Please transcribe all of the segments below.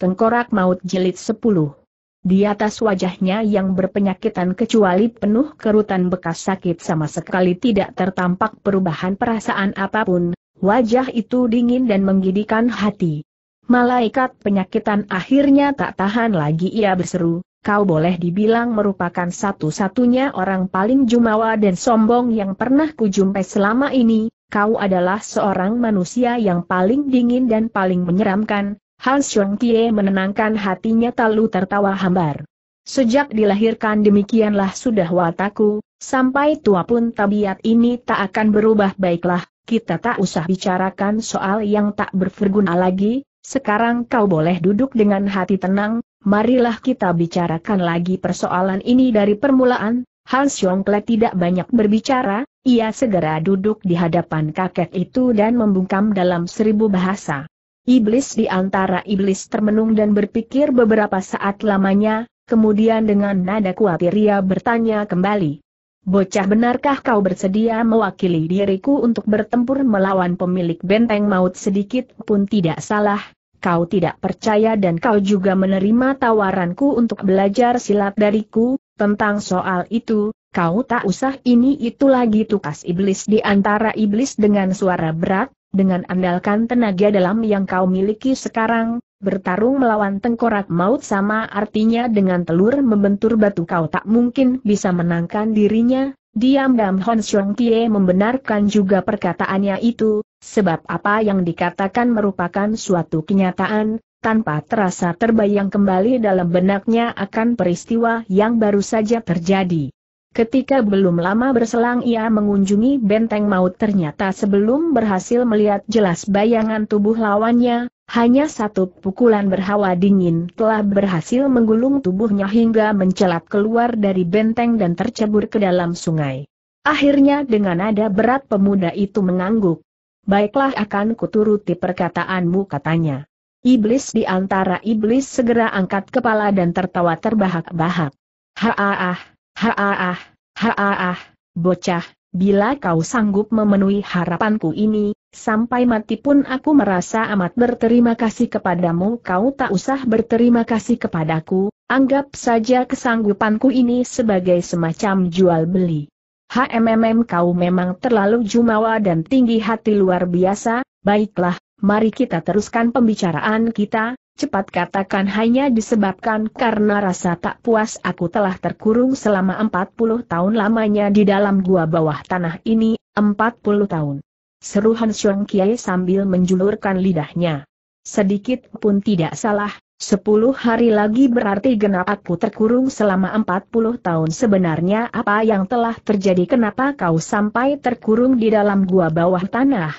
Tengkorak Maut Jilid 10. Di atas wajahnya yang berpenyakitan kecuali penuh kerutan bekas sakit sama sekali tidak tertampak perubahan perasaan apapun, wajah itu dingin dan menggidikan hati. Malaikat penyakitan akhirnya tak tahan lagi ia berseru, kau boleh dibilang merupakan satu-satunya orang paling jumawa dan sombong yang pernah kujumpai selama ini, kau adalah seorang manusia yang paling dingin dan paling menyeramkan, Han Xiong Tie menenangkan hatinya lalu tertawa hambar. Sejak dilahirkan demikianlah sudah wataku, sampai tua pun tabiat ini tak akan berubah baiklah, kita tak usah bicarakan soal yang tak berguna lagi, sekarang kau boleh duduk dengan hati tenang, marilah kita bicarakan lagi persoalan ini dari permulaan. Han Xiongkle tidak banyak berbicara, ia segera duduk di hadapan kakek itu dan membungkam dalam seribu bahasa. Iblis di antara iblis termenung dan berpikir beberapa saat lamanya, kemudian dengan nada khawatir ia bertanya kembali. Bocah benarkah kau bersedia mewakili diriku untuk bertempur melawan pemilik benteng maut sedikit pun tidak salah, kau tidak percaya dan kau juga menerima tawaranku untuk belajar silat dariku, tentang soal itu, kau tak usah ini itu lagi tukas iblis di antara iblis dengan suara berat, dengan andalkan tenaga dalam yang kau miliki sekarang, bertarung melawan tengkorak maut sama artinya dengan telur membentur batu kau tak mungkin bisa menangkan dirinya. Diam diam Hon Xiong Tie membenarkan juga perkataannya itu, sebab apa yang dikatakan merupakan suatu kenyataan, tanpa terasa terbayang kembali dalam benaknya akan peristiwa yang baru saja terjadi. Ketika belum lama berselang ia mengunjungi benteng maut ternyata sebelum berhasil melihat jelas bayangan tubuh lawannya, hanya satu pukulan berhawa dingin telah berhasil menggulung tubuhnya hingga mencelat keluar dari benteng dan tercebur ke dalam sungai. Akhirnya dengan nada berat pemuda itu mengangguk. Baiklah akan kuturuti perkataanmu katanya. Iblis di antara iblis segera angkat kepala dan tertawa terbahak-bahak. Haaah, Haraah, ah, haraah, ah. bocah, bila kau sanggup memenuhi harapanku ini, sampai mati pun aku merasa amat berterima kasih kepadamu. Kau tak usah berterima kasih kepadaku, anggap saja kesanggupanku ini sebagai semacam jual beli. HMMM kau memang terlalu jumawa dan tinggi hati luar biasa, baiklah, mari kita teruskan pembicaraan kita, cepat katakan hanya disebabkan karena rasa tak puas aku telah terkurung selama 40 tahun lamanya di dalam gua bawah tanah ini, 40 tahun. Seru Han Xiong Kiai sambil menjulurkan lidahnya. Sedikit pun tidak salah, 10 hari lagi berarti genap aku terkurung selama 40 tahun sebenarnya apa yang telah terjadi kenapa kau sampai terkurung di dalam gua bawah tanah?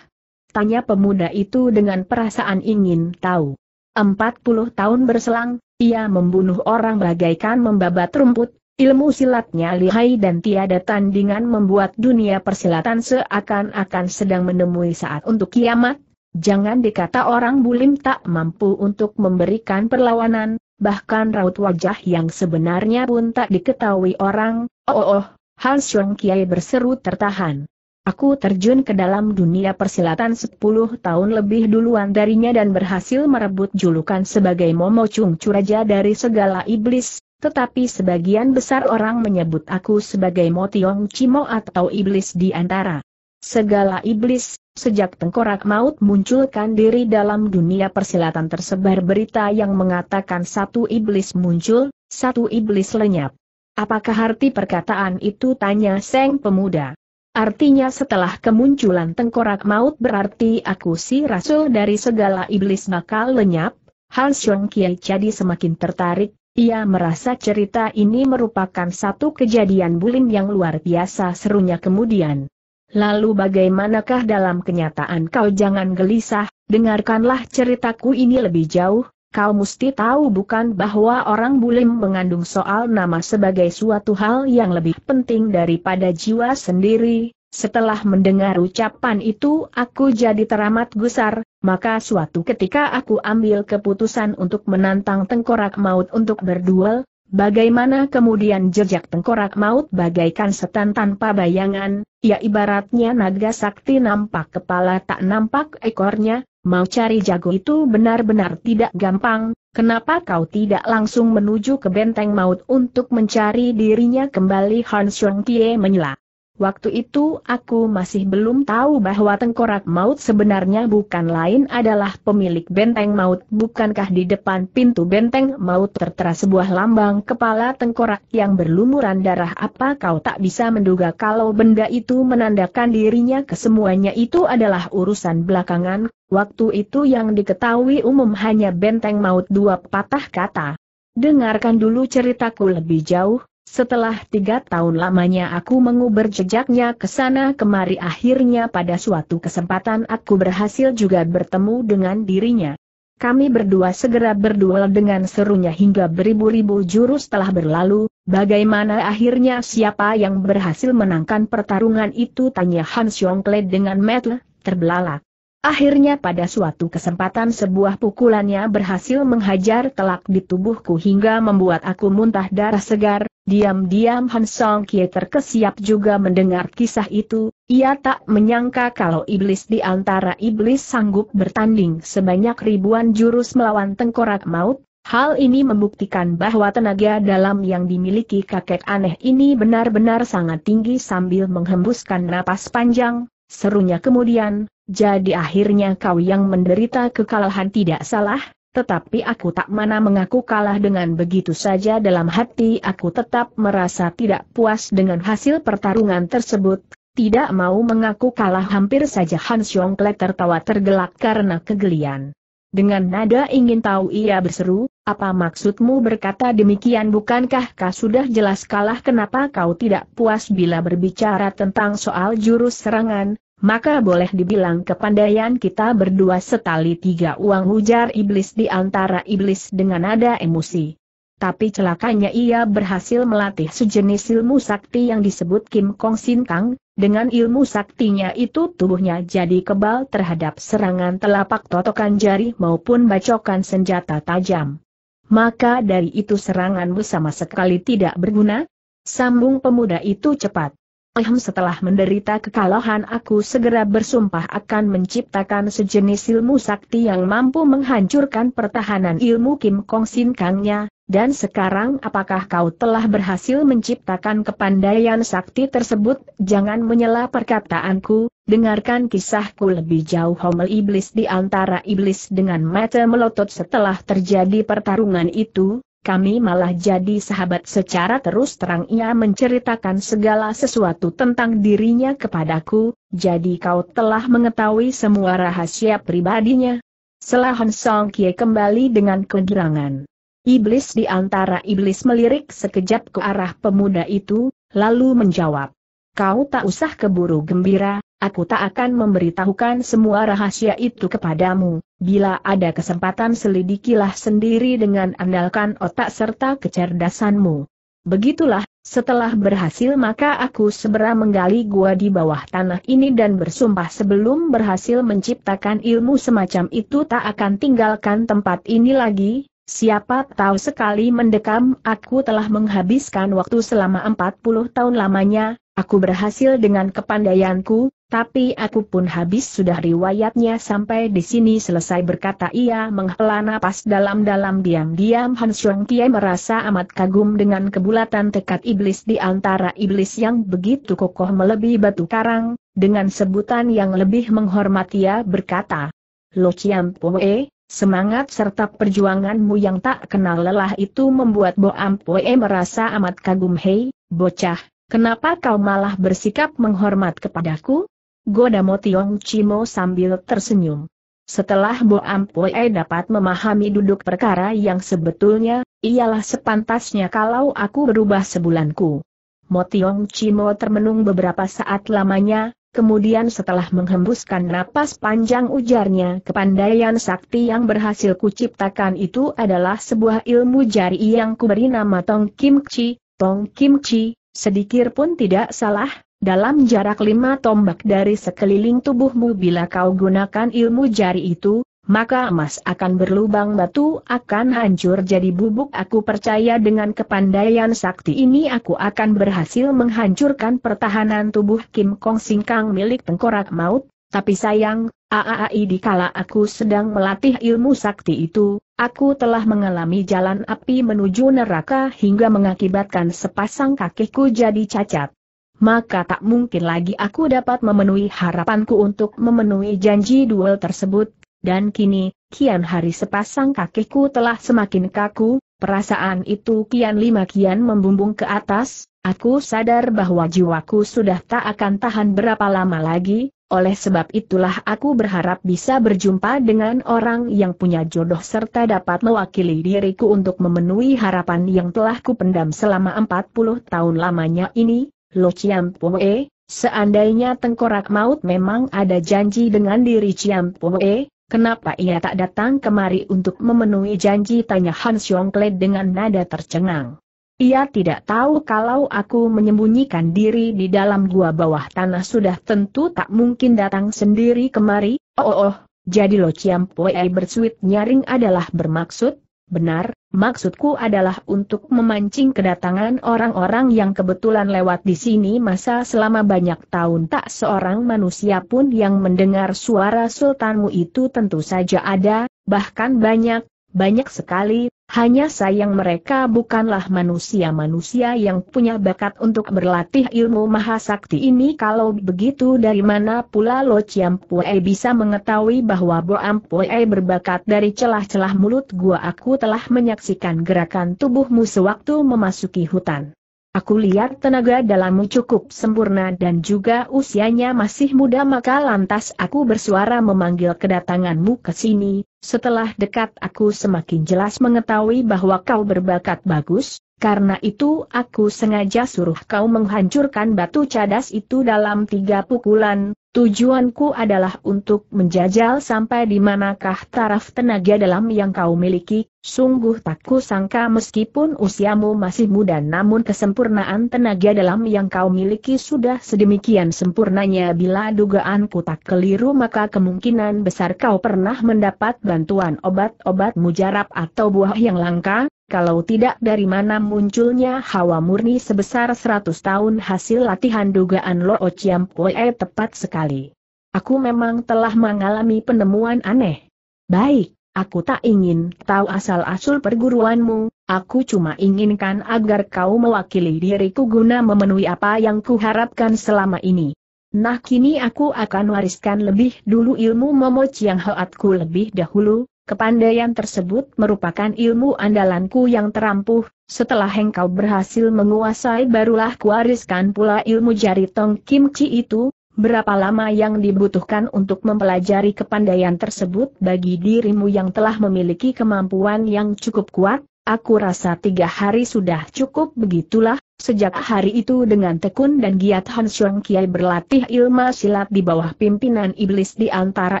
Tanya pemuda itu dengan perasaan ingin tahu. 40 tahun berselang, ia membunuh orang bagaikan membabat rumput, ilmu silatnya lihai dan tiada tandingan membuat dunia persilatan seakan-akan sedang menemui saat untuk kiamat. Jangan dikata orang bulim tak mampu untuk memberikan perlawanan, bahkan raut wajah yang sebenarnya pun tak diketahui orang, oh oh, oh Hans Kiai berseru tertahan. Aku terjun ke dalam dunia persilatan 10 tahun lebih duluan darinya dan berhasil merebut julukan sebagai Momo Chung Curaja dari segala iblis, tetapi sebagian besar orang menyebut aku sebagai Motiong Cimo atau iblis di antara segala iblis, sejak tengkorak maut munculkan diri dalam dunia persilatan tersebar berita yang mengatakan satu iblis muncul, satu iblis lenyap. Apakah arti perkataan itu tanya Seng Pemuda? Artinya setelah kemunculan tengkorak maut berarti aku si rasul dari segala iblis bakal lenyap, Hal Xiong Kiai jadi semakin tertarik, ia merasa cerita ini merupakan satu kejadian bulim yang luar biasa serunya kemudian. Lalu bagaimanakah dalam kenyataan kau jangan gelisah, dengarkanlah ceritaku ini lebih jauh, Kau mesti tahu bukan bahwa orang bulim mengandung soal nama sebagai suatu hal yang lebih penting daripada jiwa sendiri. Setelah mendengar ucapan itu aku jadi teramat gusar, maka suatu ketika aku ambil keputusan untuk menantang tengkorak maut untuk berduel, Bagaimana kemudian jejak tengkorak maut bagaikan setan tanpa bayangan, ya ibaratnya naga sakti nampak kepala tak nampak ekornya, mau cari jago itu benar-benar tidak gampang, kenapa kau tidak langsung menuju ke benteng maut untuk mencari dirinya kembali Han Xiong Tie menyela. Waktu itu aku masih belum tahu bahwa tengkorak maut sebenarnya bukan lain adalah pemilik benteng maut. Bukankah di depan pintu benteng maut tertera sebuah lambang kepala tengkorak yang berlumuran darah? Apa kau tak bisa menduga kalau benda itu menandakan dirinya kesemuanya itu adalah urusan belakangan? Waktu itu yang diketahui umum hanya benteng maut dua patah kata. Dengarkan dulu ceritaku lebih jauh, setelah tiga tahun lamanya aku menguber jejaknya ke sana kemari akhirnya pada suatu kesempatan aku berhasil juga bertemu dengan dirinya. Kami berdua segera berduel dengan serunya hingga beribu-ribu jurus telah berlalu, bagaimana akhirnya siapa yang berhasil menangkan pertarungan itu tanya Hans Yongkle dengan metel, terbelalak. Akhirnya pada suatu kesempatan sebuah pukulannya berhasil menghajar telak di tubuhku hingga membuat aku muntah darah segar, diam-diam Han Song Kie terkesiap juga mendengar kisah itu, ia tak menyangka kalau iblis di antara iblis sanggup bertanding sebanyak ribuan jurus melawan tengkorak maut, Hal ini membuktikan bahwa tenaga dalam yang dimiliki kakek aneh ini benar-benar sangat tinggi sambil menghembuskan napas panjang, serunya kemudian, jadi akhirnya kau yang menderita kekalahan tidak salah, tetapi aku tak mana mengaku kalah dengan begitu saja dalam hati aku tetap merasa tidak puas dengan hasil pertarungan tersebut, tidak mau mengaku kalah hampir saja Han Xiong Kle tertawa tergelak karena kegelian. Dengan nada ingin tahu ia berseru, apa maksudmu berkata demikian bukankah kau sudah jelas kalah kenapa kau tidak puas bila berbicara tentang soal jurus serangan, maka boleh dibilang kepandaian kita berdua setali tiga uang hujar iblis di antara iblis dengan nada emosi. Tapi celakanya ia berhasil melatih sejenis ilmu sakti yang disebut Kim Kong Sin Kang, dengan ilmu saktinya itu tubuhnya jadi kebal terhadap serangan telapak totokan jari maupun bacokan senjata tajam. Maka dari itu seranganmu sama sekali tidak berguna? Sambung pemuda itu cepat. Ahem, setelah menderita kekalahan aku segera bersumpah akan menciptakan sejenis ilmu sakti yang mampu menghancurkan pertahanan ilmu Kim Kong Sin Kangnya, dan sekarang apakah kau telah berhasil menciptakan kepandaian sakti tersebut? Jangan menyela perkataanku, dengarkan kisahku lebih jauh Homel Iblis di antara Iblis dengan mata melotot setelah terjadi pertarungan itu, kami malah jadi sahabat secara terus terang ia menceritakan segala sesuatu tentang dirinya kepadaku, jadi kau telah mengetahui semua rahasia pribadinya. Selahan Song Kie kembali dengan kegirangan. Iblis di antara iblis melirik sekejap ke arah pemuda itu, lalu menjawab. Kau tak usah keburu gembira, Aku tak akan memberitahukan semua rahasia itu kepadamu. Bila ada kesempatan selidikilah sendiri dengan andalkan otak serta kecerdasanmu. Begitulah, setelah berhasil maka aku segera menggali gua di bawah tanah ini dan bersumpah sebelum berhasil menciptakan ilmu semacam itu tak akan tinggalkan tempat ini lagi, Siapa tahu sekali mendekam aku telah menghabiskan waktu selama 40 tahun lamanya, aku berhasil dengan kepandaianku, tapi aku pun habis sudah riwayatnya sampai di sini selesai berkata ia menghela napas dalam-dalam diam-diam Hans Shuang Kie merasa amat kagum dengan kebulatan tekad iblis di antara iblis yang begitu kokoh melebihi batu karang, dengan sebutan yang lebih menghormat ia berkata, Lo Chiam Poe, semangat serta perjuanganmu yang tak kenal lelah itu membuat Bo Am Poe merasa amat kagum hei, bocah, Kenapa kau malah bersikap menghormat kepadaku? Godamo Tiong Chimo sambil tersenyum. Setelah Bo Ampue dapat memahami duduk perkara yang sebetulnya, ialah sepantasnya kalau aku berubah sebulanku. Tiong Chimo termenung beberapa saat lamanya, Kemudian setelah menghembuskan napas panjang ujarnya kepandaian sakti yang berhasil kuciptakan itu adalah sebuah ilmu jari yang kuberi nama Tong Kim Chi, Tong Kim Chi, sedikit pun tidak salah, dalam jarak lima tombak dari sekeliling tubuhmu bila kau gunakan ilmu jari itu, maka emas akan berlubang batu akan hancur jadi bubuk. Aku percaya dengan kepandaian sakti ini aku akan berhasil menghancurkan pertahanan tubuh Kim Kong Singkang milik tengkorak maut, tapi sayang, AAI kala aku sedang melatih ilmu sakti itu, aku telah mengalami jalan api menuju neraka hingga mengakibatkan sepasang kakiku jadi cacat maka tak mungkin lagi aku dapat memenuhi harapanku untuk memenuhi janji duel tersebut, dan kini, kian hari sepasang kakiku telah semakin kaku, perasaan itu kian lima kian membumbung ke atas, aku sadar bahwa jiwaku sudah tak akan tahan berapa lama lagi, oleh sebab itulah aku berharap bisa berjumpa dengan orang yang punya jodoh serta dapat mewakili diriku untuk memenuhi harapan yang telah kupendam selama 40 tahun lamanya ini, Lo Ciampoe, seandainya tengkorak maut memang ada janji dengan diri Ciampoe, kenapa ia tak datang kemari untuk memenuhi janji tanya Han Yongkle dengan nada tercengang. Ia tidak tahu kalau aku menyembunyikan diri di dalam gua bawah tanah sudah tentu tak mungkin datang sendiri kemari, oh oh, oh. jadi Lo Ciampoe bersuit nyaring adalah bermaksud, Benar, maksudku adalah untuk memancing kedatangan orang-orang yang kebetulan lewat di sini masa selama banyak tahun tak seorang manusia pun yang mendengar suara sultanmu itu tentu saja ada, bahkan banyak, banyak sekali, hanya sayang mereka bukanlah manusia-manusia yang punya bakat untuk berlatih ilmu mahasakti ini kalau begitu dari mana pula Lo Pue bisa mengetahui bahwa Bo Ampue berbakat dari celah-celah mulut gua aku telah menyaksikan gerakan tubuhmu sewaktu memasuki hutan. Aku lihat tenaga dalammu cukup sempurna dan juga usianya masih muda maka lantas aku bersuara memanggil kedatanganmu ke sini. Setelah dekat aku semakin jelas mengetahui bahwa kau berbakat bagus, karena itu aku sengaja suruh kau menghancurkan batu cadas itu dalam tiga pukulan, Tujuanku adalah untuk menjajal sampai di manakah taraf tenaga dalam yang kau miliki, sungguh tak sangka meskipun usiamu masih muda namun kesempurnaan tenaga dalam yang kau miliki sudah sedemikian sempurnanya bila dugaanku tak keliru maka kemungkinan besar kau pernah mendapat bantuan obat-obat mujarab atau buah yang langka, kalau tidak dari mana munculnya hawa murni sebesar 100 tahun hasil latihan dugaan Lo Chiam Poe tepat sekali. Aku memang telah mengalami penemuan aneh. Baik, aku tak ingin tahu asal-asul perguruanmu, aku cuma inginkan agar kau mewakili diriku guna memenuhi apa yang kuharapkan selama ini. Nah kini aku akan wariskan lebih dulu ilmu Momo Chiang Hoatku lebih dahulu, Kepandaian tersebut merupakan ilmu andalanku yang terampuh, setelah engkau berhasil menguasai barulah kuariskan pula ilmu jari tong kimchi itu, berapa lama yang dibutuhkan untuk mempelajari kepandaian tersebut bagi dirimu yang telah memiliki kemampuan yang cukup kuat, aku rasa tiga hari sudah cukup begitulah, sejak hari itu dengan tekun dan giat Hansyong Kiai berlatih ilmu silat di bawah pimpinan iblis di antara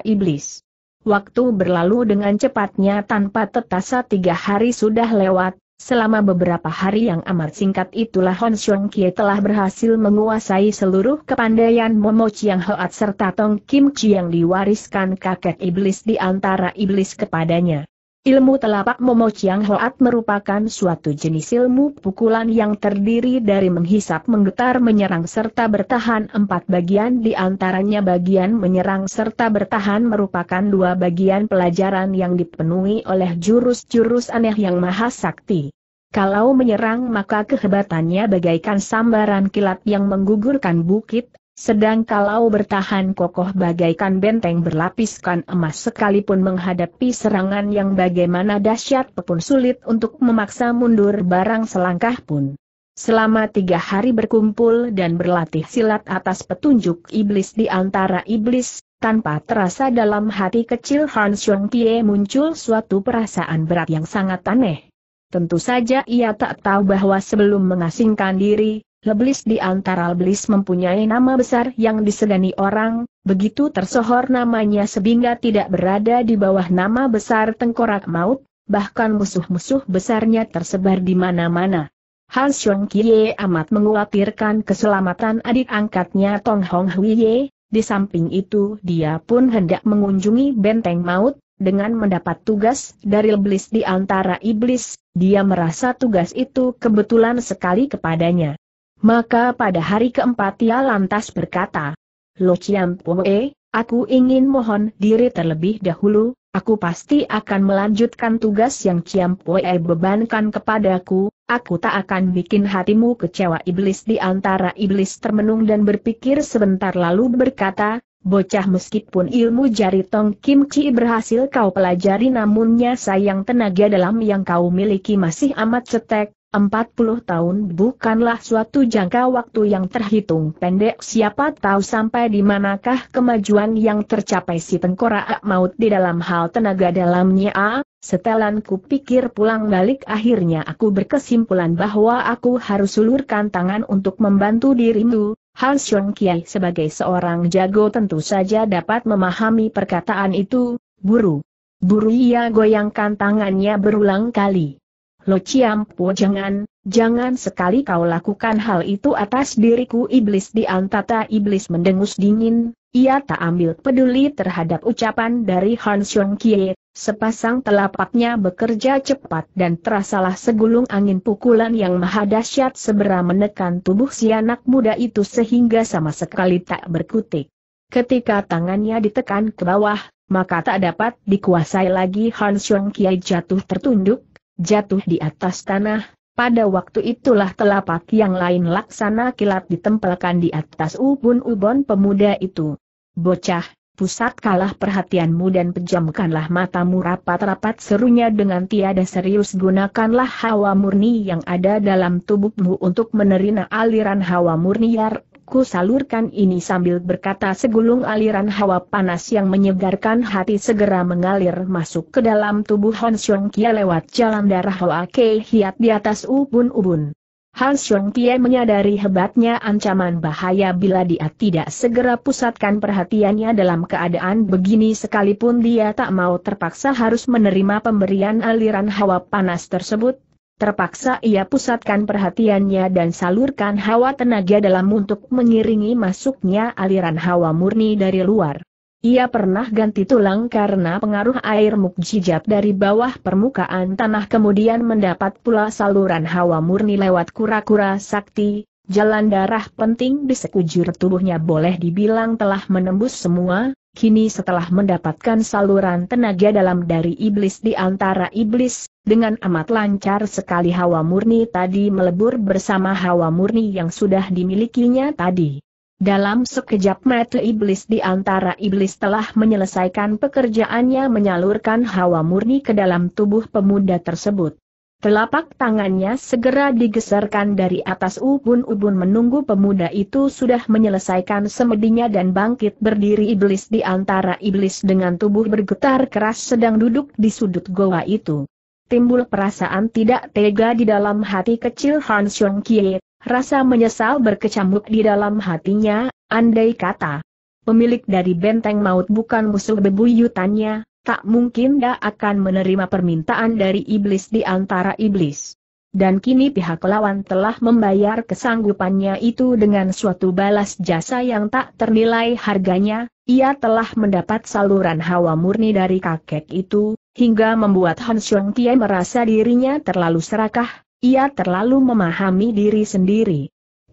iblis. Waktu berlalu dengan cepatnya tanpa tetasa tiga hari sudah lewat, selama beberapa hari yang amat singkat itulah Hon Xiong Kie telah berhasil menguasai seluruh kepandaian Momo Chiang Hoat serta Tong Kim Chi yang diwariskan kakek iblis di antara iblis kepadanya. Ilmu telapak Momo Chiang Hoat merupakan suatu jenis ilmu pukulan yang terdiri dari menghisap menggetar menyerang serta bertahan empat bagian di antaranya bagian menyerang serta bertahan merupakan dua bagian pelajaran yang dipenuhi oleh jurus-jurus aneh yang maha sakti. Kalau menyerang maka kehebatannya bagaikan sambaran kilat yang menggugurkan bukit sedang kalau bertahan kokoh bagaikan benteng berlapiskan emas sekalipun menghadapi serangan yang bagaimana dahsyat pun sulit untuk memaksa mundur barang selangkah pun. Selama tiga hari berkumpul dan berlatih silat atas petunjuk iblis di antara iblis, tanpa terasa dalam hati kecil Han Xiong Pie muncul suatu perasaan berat yang sangat aneh. Tentu saja ia tak tahu bahwa sebelum mengasingkan diri, Leblis di antara Leblis mempunyai nama besar yang disegani orang, begitu tersohor namanya sehingga tidak berada di bawah nama besar tengkorak maut, bahkan musuh-musuh besarnya tersebar di mana-mana. Han Xiong Kie amat menguatirkan keselamatan adik angkatnya Tong Hong Huiye, di samping itu dia pun hendak mengunjungi benteng maut, dengan mendapat tugas dari leblis di antara iblis, dia merasa tugas itu kebetulan sekali kepadanya. Maka pada hari keempat ia lantas berkata, Lo Chiam Pue, aku ingin mohon diri terlebih dahulu, aku pasti akan melanjutkan tugas yang Chiam Pue bebankan kepadaku, aku tak akan bikin hatimu kecewa iblis di antara iblis termenung dan berpikir sebentar lalu berkata, Bocah meskipun ilmu jari Tong Kim Chi berhasil kau pelajari namunnya sayang tenaga dalam yang kau miliki masih amat cetek, 40 tahun bukanlah suatu jangka waktu yang terhitung pendek siapa tahu sampai di manakah kemajuan yang tercapai si tengkorak maut di dalam hal tenaga dalamnya ah, setelan ku pikir pulang balik akhirnya aku berkesimpulan bahwa aku harus ulurkan tangan untuk membantu dirimu, Hal Xiong Kiai sebagai seorang jago tentu saja dapat memahami perkataan itu, buru. Buru ia goyangkan tangannya berulang kali. Lo Ciam Po jangan, jangan sekali kau lakukan hal itu atas diriku iblis di antara iblis mendengus dingin, ia tak ambil peduli terhadap ucapan dari Han Xiong Kie, sepasang telapaknya bekerja cepat dan terasalah segulung angin pukulan yang maha dahsyat seberang menekan tubuh si anak muda itu sehingga sama sekali tak berkutik. Ketika tangannya ditekan ke bawah, maka tak dapat dikuasai lagi Han Xiong Kie jatuh tertunduk, jatuh di atas tanah, pada waktu itulah telapak yang lain laksana kilat ditempelkan di atas ubun ubun pemuda itu. Bocah, pusat kalah perhatianmu dan pejamkanlah matamu rapat-rapat serunya dengan tiada serius gunakanlah hawa murni yang ada dalam tubuhmu untuk menerima aliran hawa murni ya ku salurkan ini sambil berkata segulung aliran hawa panas yang menyegarkan hati segera mengalir masuk ke dalam tubuh Han Xiong Kia lewat jalan darah Hoa Kei Hiat di atas ubun-ubun. Han Xiong Kia menyadari hebatnya ancaman bahaya bila dia tidak segera pusatkan perhatiannya dalam keadaan begini sekalipun dia tak mau terpaksa harus menerima pemberian aliran hawa panas tersebut, Terpaksa ia pusatkan perhatiannya dan salurkan hawa tenaga dalam untuk mengiringi masuknya aliran hawa murni dari luar. Ia pernah ganti tulang karena pengaruh air mukjizat dari bawah permukaan tanah kemudian mendapat pula saluran hawa murni lewat kura-kura sakti, jalan darah penting di sekujur tubuhnya boleh dibilang telah menembus semua, Kini setelah mendapatkan saluran tenaga dalam dari iblis di antara iblis, dengan amat lancar sekali hawa murni tadi melebur bersama hawa murni yang sudah dimilikinya tadi. Dalam sekejap mata iblis di antara iblis telah menyelesaikan pekerjaannya menyalurkan hawa murni ke dalam tubuh pemuda tersebut. Telapak tangannya segera digeserkan dari atas ubun-ubun menunggu pemuda itu sudah menyelesaikan semedinya dan bangkit berdiri iblis di antara iblis dengan tubuh bergetar keras sedang duduk di sudut goa itu. Timbul perasaan tidak tega di dalam hati kecil Han Xiong Kie, rasa menyesal berkecamuk di dalam hatinya, andai kata. Pemilik dari benteng maut bukan musuh bebuyutannya, tak mungkin dia akan menerima permintaan dari iblis di antara iblis. Dan kini pihak lawan telah membayar kesanggupannya itu dengan suatu balas jasa yang tak ternilai harganya, ia telah mendapat saluran hawa murni dari kakek itu, hingga membuat Han Xiong Tie merasa dirinya terlalu serakah, ia terlalu memahami diri sendiri.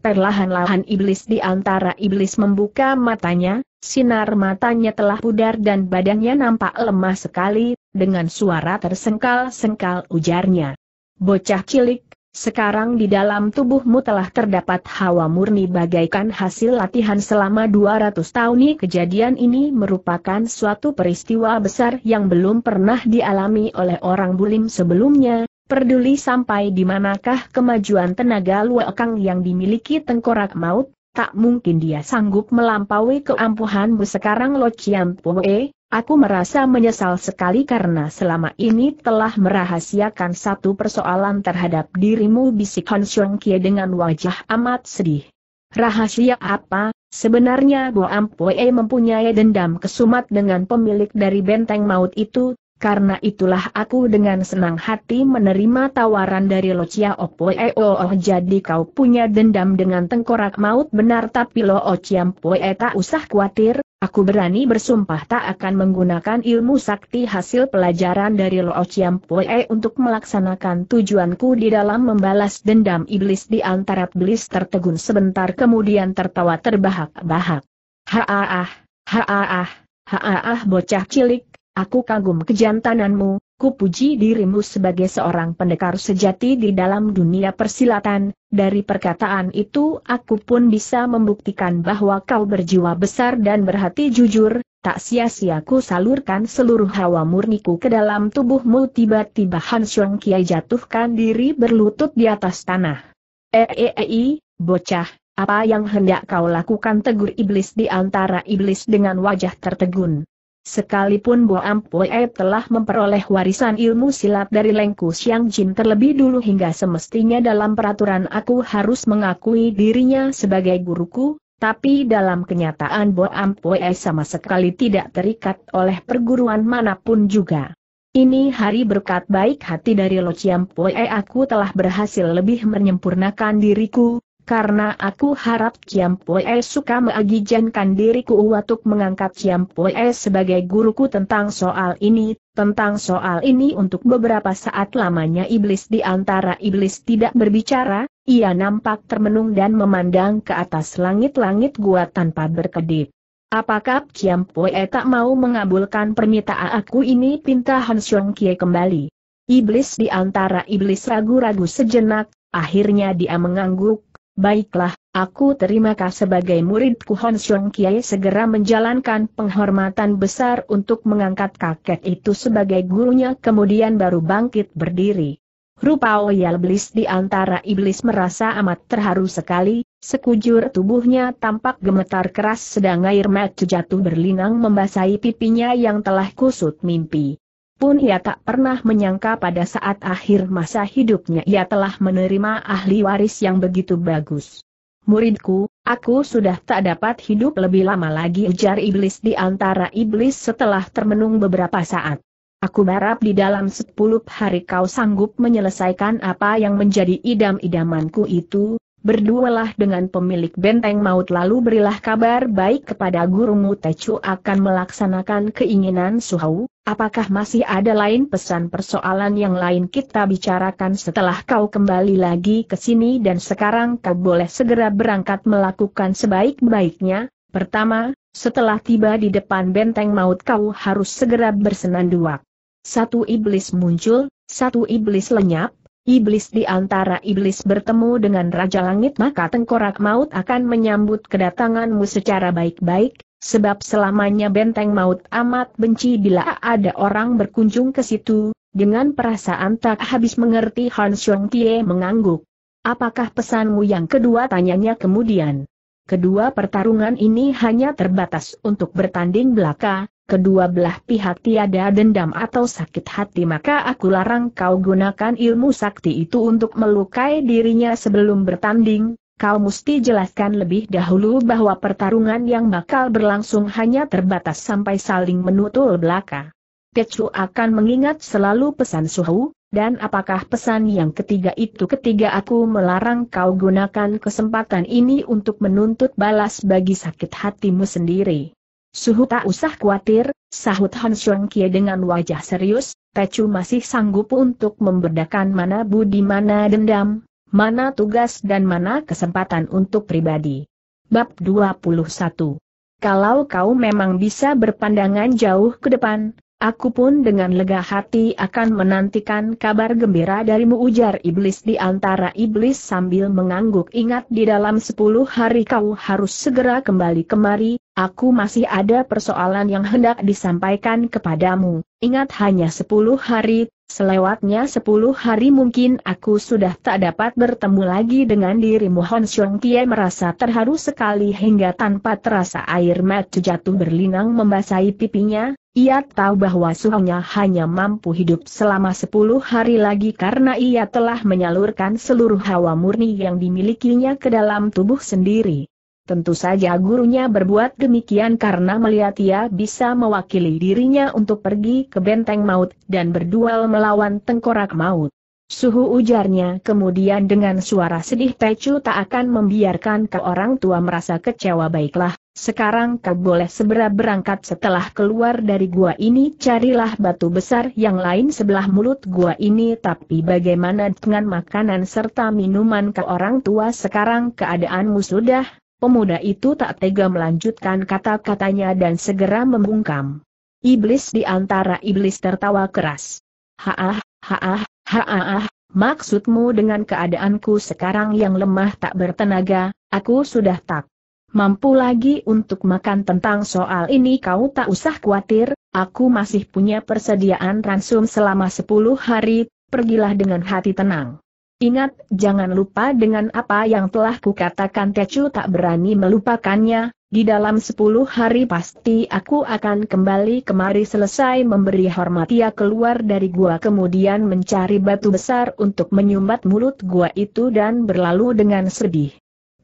Perlahan-lahan iblis di antara iblis membuka matanya, Sinar matanya telah pudar dan badannya nampak lemah sekali, dengan suara tersengkal-sengkal ujarnya. Bocah cilik, sekarang di dalam tubuhmu telah terdapat hawa murni bagaikan hasil latihan selama 200 tahun ini kejadian ini merupakan suatu peristiwa besar yang belum pernah dialami oleh orang bulim sebelumnya, perduli sampai di manakah kemajuan tenaga luakang yang dimiliki tengkorak maut, tak mungkin dia sanggup melampaui keampuhanmu sekarang Lo Chiam aku merasa menyesal sekali karena selama ini telah merahasiakan satu persoalan terhadap dirimu bisik Han Xiong Kie dengan wajah amat sedih. Rahasia apa? Sebenarnya Bo Ampue mempunyai dendam kesumat dengan pemilik dari benteng maut itu, karena itulah aku dengan senang hati menerima tawaran dari Lo Locia Opoe Oh jadi kau punya dendam dengan tengkorak maut benar tapi Lo Ociam Poe tak usah khawatir, aku berani bersumpah tak akan menggunakan ilmu sakti hasil pelajaran dari Lo Ociam Poe untuk melaksanakan tujuanku di dalam membalas dendam iblis di antara iblis tertegun sebentar kemudian tertawa terbahak-bahak. Haah, haah, haah, bocah cilik Aku kagum kejantananmu, ku puji dirimu sebagai seorang pendekar sejati di dalam dunia persilatan, dari perkataan itu aku pun bisa membuktikan bahwa kau berjiwa besar dan berhati jujur, tak sia-sia ku salurkan seluruh hawa murniku ke dalam tubuhmu tiba-tiba Han Xiong Kiai jatuhkan diri berlutut di atas tanah. Eei, eh, -e eh, eh, bocah, apa yang hendak kau lakukan tegur iblis di antara iblis dengan wajah tertegun. Sekalipun Bo Ampuei telah memperoleh warisan ilmu silat dari Lengku Xiang Jin terlebih dulu hingga semestinya dalam peraturan aku harus mengakui dirinya sebagai guruku, tapi dalam kenyataan Bo Ampuei sama sekali tidak terikat oleh perguruan manapun juga. Ini hari berkat baik hati dari Lo Chiang Puei aku telah berhasil lebih menyempurnakan diriku, karena aku harap Ciam Poe suka mengagijankan diriku untuk mengangkat Ciam Poe sebagai guruku tentang soal ini, tentang soal ini untuk beberapa saat lamanya iblis di antara iblis tidak berbicara, ia nampak termenung dan memandang ke atas langit-langit gua tanpa berkedip. Apakah Ciam Poe tak mau mengabulkan permintaan aku ini pinta Han Xiong Kie kembali. Iblis di antara iblis ragu-ragu sejenak, akhirnya dia mengangguk, Baiklah, aku terima kasih sebagai muridku Hon Xiong Kiai segera menjalankan penghormatan besar untuk mengangkat kakek itu sebagai gurunya kemudian baru bangkit berdiri. Rupa Oyal Blis di antara iblis merasa amat terharu sekali, sekujur tubuhnya tampak gemetar keras sedang air mata jatuh berlinang membasahi pipinya yang telah kusut mimpi pun ia tak pernah menyangka pada saat akhir masa hidupnya ia telah menerima ahli waris yang begitu bagus. Muridku, aku sudah tak dapat hidup lebih lama lagi ujar iblis di antara iblis setelah termenung beberapa saat. Aku berharap di dalam sepuluh hari kau sanggup menyelesaikan apa yang menjadi idam-idamanku itu, berdualah dengan pemilik benteng maut lalu berilah kabar baik kepada gurumu Tecu akan melaksanakan keinginan Suhau, apakah masih ada lain pesan persoalan yang lain kita bicarakan setelah kau kembali lagi ke sini dan sekarang kau boleh segera berangkat melakukan sebaik-baiknya, pertama, setelah tiba di depan benteng maut kau harus segera bersenanduak. Satu iblis muncul, satu iblis lenyap, Iblis di antara iblis bertemu dengan Raja Langit maka tengkorak maut akan menyambut kedatanganmu secara baik-baik, sebab selamanya benteng maut amat benci bila ada orang berkunjung ke situ, dengan perasaan tak habis mengerti Han Xiong Tie mengangguk. Apakah pesanmu yang kedua tanyanya kemudian? Kedua pertarungan ini hanya terbatas untuk bertanding belaka, kedua belah pihak tiada dendam atau sakit hati maka aku larang kau gunakan ilmu sakti itu untuk melukai dirinya sebelum bertanding, kau mesti jelaskan lebih dahulu bahwa pertarungan yang bakal berlangsung hanya terbatas sampai saling menutul belaka. Tecu akan mengingat selalu pesan suhu, dan apakah pesan yang ketiga itu ketiga aku melarang kau gunakan kesempatan ini untuk menuntut balas bagi sakit hatimu sendiri. Suhu tak usah khawatir, sahut Han Shuang Kie dengan wajah serius, Pecu masih sanggup untuk membedakan mana budi mana dendam, mana tugas dan mana kesempatan untuk pribadi. Bab 21 Kalau kau memang bisa berpandangan jauh ke depan, Aku pun dengan lega hati akan menantikan kabar gembira darimu ujar iblis di antara iblis sambil mengangguk ingat di dalam sepuluh hari kau harus segera kembali kemari, aku masih ada persoalan yang hendak disampaikan kepadamu, ingat hanya sepuluh hari, selewatnya sepuluh hari mungkin aku sudah tak dapat bertemu lagi dengan dirimu Hon Xiong Kie merasa terharu sekali hingga tanpa terasa air mata jatuh berlinang membasahi pipinya, ia tahu bahwa suhunya hanya mampu hidup selama sepuluh hari lagi karena ia telah menyalurkan seluruh hawa murni yang dimilikinya ke dalam tubuh sendiri. Tentu saja gurunya berbuat demikian karena melihat ia bisa mewakili dirinya untuk pergi ke benteng maut dan berduel melawan tengkorak maut. Suhu ujarnya kemudian dengan suara sedih Pecu tak akan membiarkan ke orang tua merasa kecewa baiklah, sekarang kau boleh segera berangkat setelah keluar dari gua ini carilah batu besar yang lain sebelah mulut gua ini tapi bagaimana dengan makanan serta minuman ke orang tua sekarang keadaanmu sudah, pemuda itu tak tega melanjutkan kata-katanya dan segera membungkam. Iblis di antara iblis tertawa keras. Haah, haah, haah, maksudmu dengan keadaanku sekarang yang lemah tak bertenaga, aku sudah tak mampu lagi untuk makan tentang soal ini kau tak usah khawatir, aku masih punya persediaan ransum selama 10 hari, pergilah dengan hati tenang. Ingat, jangan lupa dengan apa yang telah kukatakan Tecu tak berani melupakannya, di dalam sepuluh hari pasti aku akan kembali kemari selesai memberi hormat ia keluar dari gua kemudian mencari batu besar untuk menyumbat mulut gua itu dan berlalu dengan sedih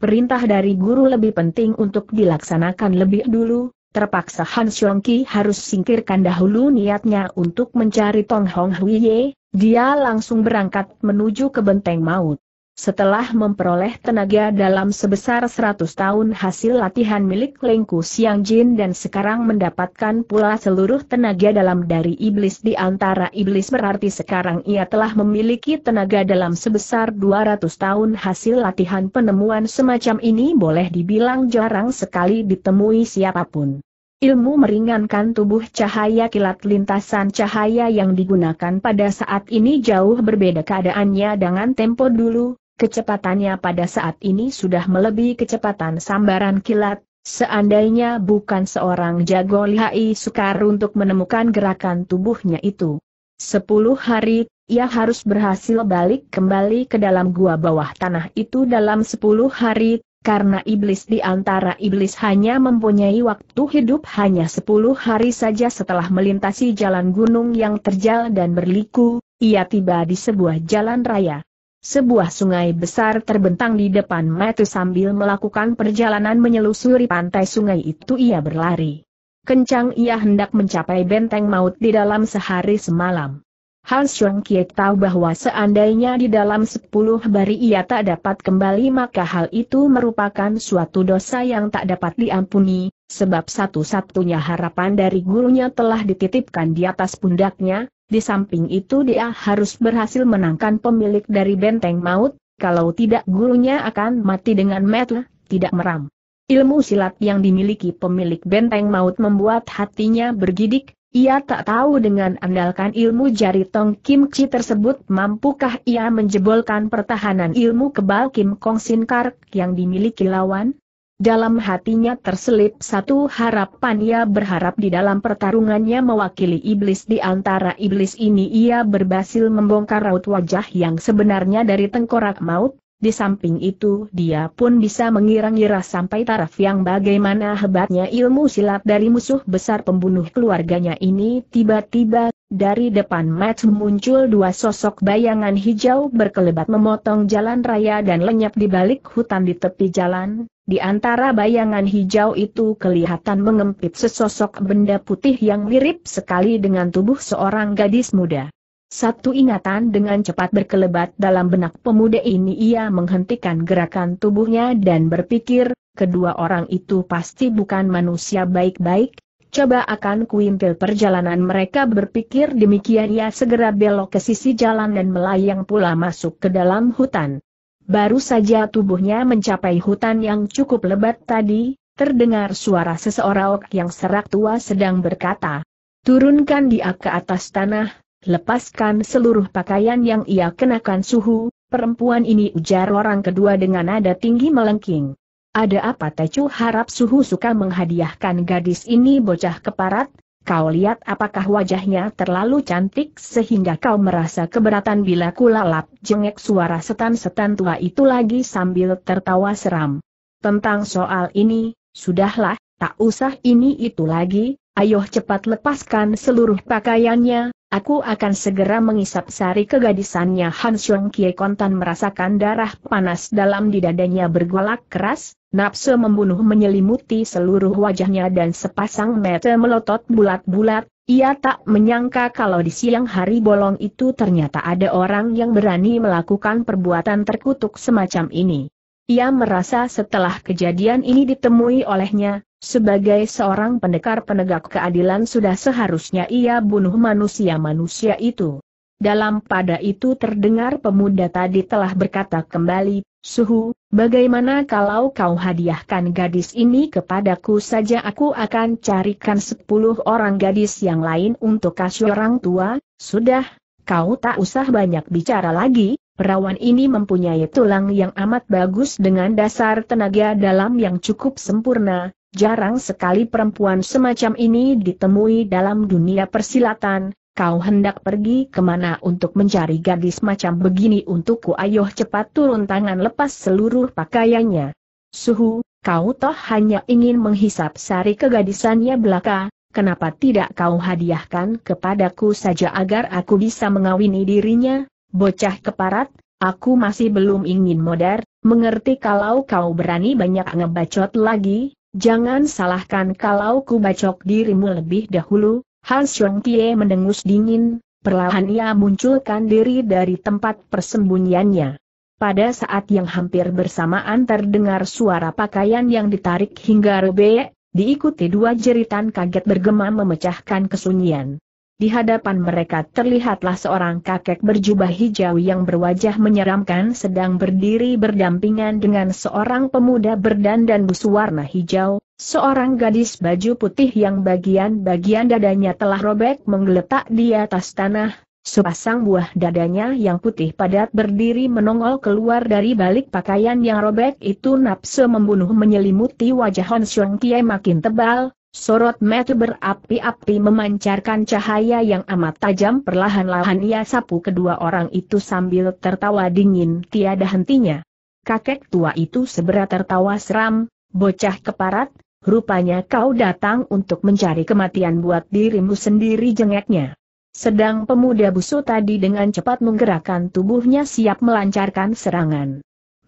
perintah dari guru lebih penting untuk dilaksanakan lebih dulu, terpaksa Han Xiongqi harus singkirkan dahulu niatnya untuk mencari Tong Hong Huiye, dia langsung berangkat menuju ke benteng maut. Setelah memperoleh tenaga dalam sebesar 100 tahun hasil latihan milik Lengku Siang Jin dan sekarang mendapatkan pula seluruh tenaga dalam dari iblis di antara iblis berarti sekarang ia telah memiliki tenaga dalam sebesar 200 tahun hasil latihan penemuan semacam ini boleh dibilang jarang sekali ditemui siapapun. Ilmu meringankan tubuh cahaya kilat lintasan cahaya yang digunakan pada saat ini jauh berbeda keadaannya dengan tempo dulu, Kecepatannya pada saat ini sudah melebihi kecepatan sambaran kilat, seandainya bukan seorang jago lihai sukar untuk menemukan gerakan tubuhnya itu. Sepuluh hari, ia harus berhasil balik kembali ke dalam gua bawah tanah itu dalam sepuluh hari, karena iblis di antara iblis hanya mempunyai waktu hidup hanya sepuluh hari saja setelah melintasi jalan gunung yang terjal dan berliku, ia tiba di sebuah jalan raya. Sebuah sungai besar terbentang di depan mata sambil melakukan perjalanan menyelusuri pantai sungai itu ia berlari. Kencang ia hendak mencapai benteng maut di dalam sehari semalam. Hans Xiong Kie tahu bahwa seandainya di dalam sepuluh hari ia tak dapat kembali maka hal itu merupakan suatu dosa yang tak dapat diampuni, sebab satu-satunya harapan dari gurunya telah dititipkan di atas pundaknya, di samping itu dia harus berhasil menangkan pemilik dari benteng maut, kalau tidak gurunya akan mati dengan metel, tidak meram. Ilmu silat yang dimiliki pemilik benteng maut membuat hatinya bergidik, ia tak tahu dengan andalkan ilmu jari Tong Kim Chi tersebut mampukah ia menjebolkan pertahanan ilmu kebal Kim Kong Sin Kark yang dimiliki lawan? Dalam hatinya terselip satu harapan ia berharap di dalam pertarungannya mewakili iblis di antara iblis ini ia berhasil membongkar raut wajah yang sebenarnya dari tengkorak maut, di samping itu dia pun bisa mengira-ngira sampai taraf yang bagaimana hebatnya ilmu silat dari musuh besar pembunuh keluarganya ini tiba-tiba, dari depan match muncul dua sosok bayangan hijau berkelebat memotong jalan raya dan lenyap di balik hutan di tepi jalan, di antara bayangan hijau itu kelihatan mengempit sesosok benda putih yang mirip sekali dengan tubuh seorang gadis muda. Satu ingatan dengan cepat berkelebat dalam benak pemuda ini ia menghentikan gerakan tubuhnya dan berpikir, kedua orang itu pasti bukan manusia baik-baik, coba akan kuintil perjalanan mereka berpikir demikian ia segera belok ke sisi jalan dan melayang pula masuk ke dalam hutan. Baru saja tubuhnya mencapai hutan yang cukup lebat tadi, terdengar suara seseorang yang serak tua sedang berkata, Turunkan dia ke atas tanah, lepaskan seluruh pakaian yang ia kenakan suhu, perempuan ini ujar orang kedua dengan nada tinggi melengking. Ada apa Tecu harap suhu suka menghadiahkan gadis ini bocah keparat, Kau lihat apakah wajahnya terlalu cantik sehingga kau merasa keberatan bila kulalap jengek suara setan-setan tua itu lagi sambil tertawa seram. Tentang soal ini, sudahlah, tak usah ini itu lagi, ayo cepat lepaskan seluruh pakaiannya, aku akan segera mengisap sari kegadisannya Han Xiong Kie Kontan merasakan darah panas dalam di dadanya bergolak keras, Nafsu membunuh menyelimuti seluruh wajahnya dan sepasang mata melotot bulat-bulat, ia tak menyangka kalau di siang hari bolong itu ternyata ada orang yang berani melakukan perbuatan terkutuk semacam ini. Ia merasa setelah kejadian ini ditemui olehnya, sebagai seorang pendekar penegak keadilan sudah seharusnya ia bunuh manusia-manusia itu. Dalam pada itu terdengar pemuda tadi telah berkata kembali, Suhu, bagaimana kalau kau hadiahkan gadis ini kepadaku saja aku akan carikan sepuluh orang gadis yang lain untuk kasih orang tua, sudah, kau tak usah banyak bicara lagi, perawan ini mempunyai tulang yang amat bagus dengan dasar tenaga dalam yang cukup sempurna, jarang sekali perempuan semacam ini ditemui dalam dunia persilatan, Kau hendak pergi kemana untuk mencari gadis macam begini untukku ayoh cepat turun tangan lepas seluruh pakaiannya. Suhu, kau toh hanya ingin menghisap sari kegadisannya belaka, kenapa tidak kau hadiahkan kepadaku saja agar aku bisa mengawini dirinya, bocah keparat, aku masih belum ingin modar, mengerti kalau kau berani banyak ngebacot lagi, jangan salahkan kalau ku bacok dirimu lebih dahulu, Hans Tye mendengus dingin, perlahan ia munculkan diri dari tempat persembunyiannya. Pada saat yang hampir bersamaan terdengar suara pakaian yang ditarik hingga robek, diikuti dua jeritan kaget bergema memecahkan kesunyian. Di hadapan mereka terlihatlah seorang kakek berjubah hijau yang berwajah menyeramkan sedang berdiri berdampingan dengan seorang pemuda berdandan busu warna hijau, seorang gadis baju putih yang bagian-bagian dadanya telah robek menggeletak di atas tanah, Sepasang buah dadanya yang putih padat berdiri menongol keluar dari balik pakaian yang robek itu nafsu membunuh menyelimuti wajah Hon Xiong Kie makin tebal, Sorot mata berapi-api memancarkan cahaya yang amat tajam perlahan-lahan ia sapu kedua orang itu sambil tertawa dingin tiada hentinya. Kakek tua itu seberat tertawa seram, bocah keparat, rupanya kau datang untuk mencari kematian buat dirimu sendiri jengeknya. Sedang pemuda busu tadi dengan cepat menggerakkan tubuhnya siap melancarkan serangan.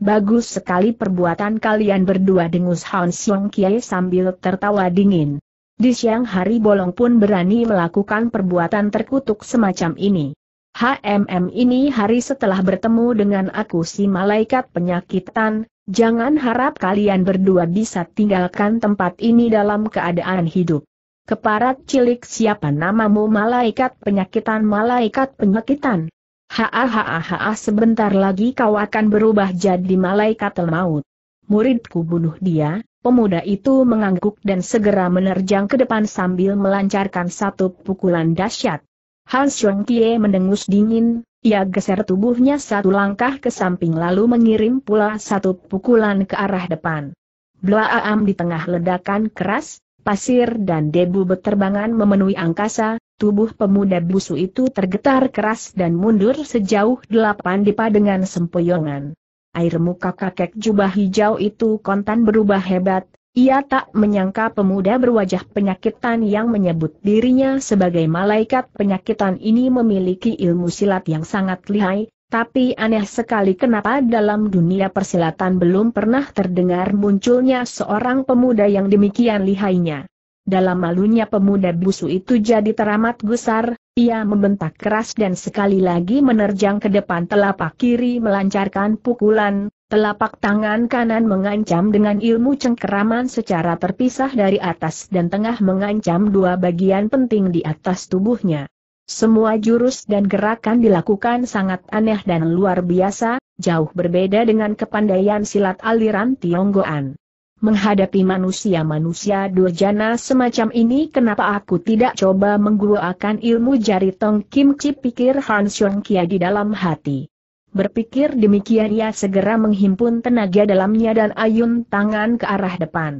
Bagus sekali perbuatan kalian berdua dengus Han Xiong Kiai sambil tertawa dingin. Di siang hari bolong pun berani melakukan perbuatan terkutuk semacam ini. HMM ini hari setelah bertemu dengan aku si malaikat penyakitan, jangan harap kalian berdua bisa tinggalkan tempat ini dalam keadaan hidup. Keparat cilik siapa namamu malaikat penyakitan malaikat penyakitan? ha sebentar lagi kau akan berubah jadi malaikat maut. Muridku bunuh dia, pemuda itu mengangguk dan segera menerjang ke depan sambil melancarkan satu pukulan dahsyat. Han Xiong Kie mendengus dingin, ia geser tubuhnya satu langkah ke samping lalu mengirim pula satu pukulan ke arah depan. Blaam di tengah ledakan keras, pasir dan debu beterbangan memenuhi angkasa, Tubuh pemuda busu itu tergetar keras dan mundur sejauh delapan dipa dengan sempoyongan. Air muka kakek jubah hijau itu kontan berubah hebat, ia tak menyangka pemuda berwajah penyakitan yang menyebut dirinya sebagai malaikat penyakitan ini memiliki ilmu silat yang sangat lihai, tapi aneh sekali kenapa dalam dunia persilatan belum pernah terdengar munculnya seorang pemuda yang demikian lihainya. Dalam malunya pemuda busu itu jadi teramat gusar, ia membentak keras dan sekali lagi menerjang ke depan telapak kiri melancarkan pukulan, telapak tangan kanan mengancam dengan ilmu cengkeraman secara terpisah dari atas dan tengah mengancam dua bagian penting di atas tubuhnya. Semua jurus dan gerakan dilakukan sangat aneh dan luar biasa, jauh berbeda dengan kepandaian silat aliran Tionggoan. Menghadapi manusia-manusia durjana semacam ini kenapa aku tidak coba mengguakan ilmu jari Tong Kim Chi pikir Han Xiong Kia di dalam hati. Berpikir demikian ia segera menghimpun tenaga dalamnya dan ayun tangan ke arah depan.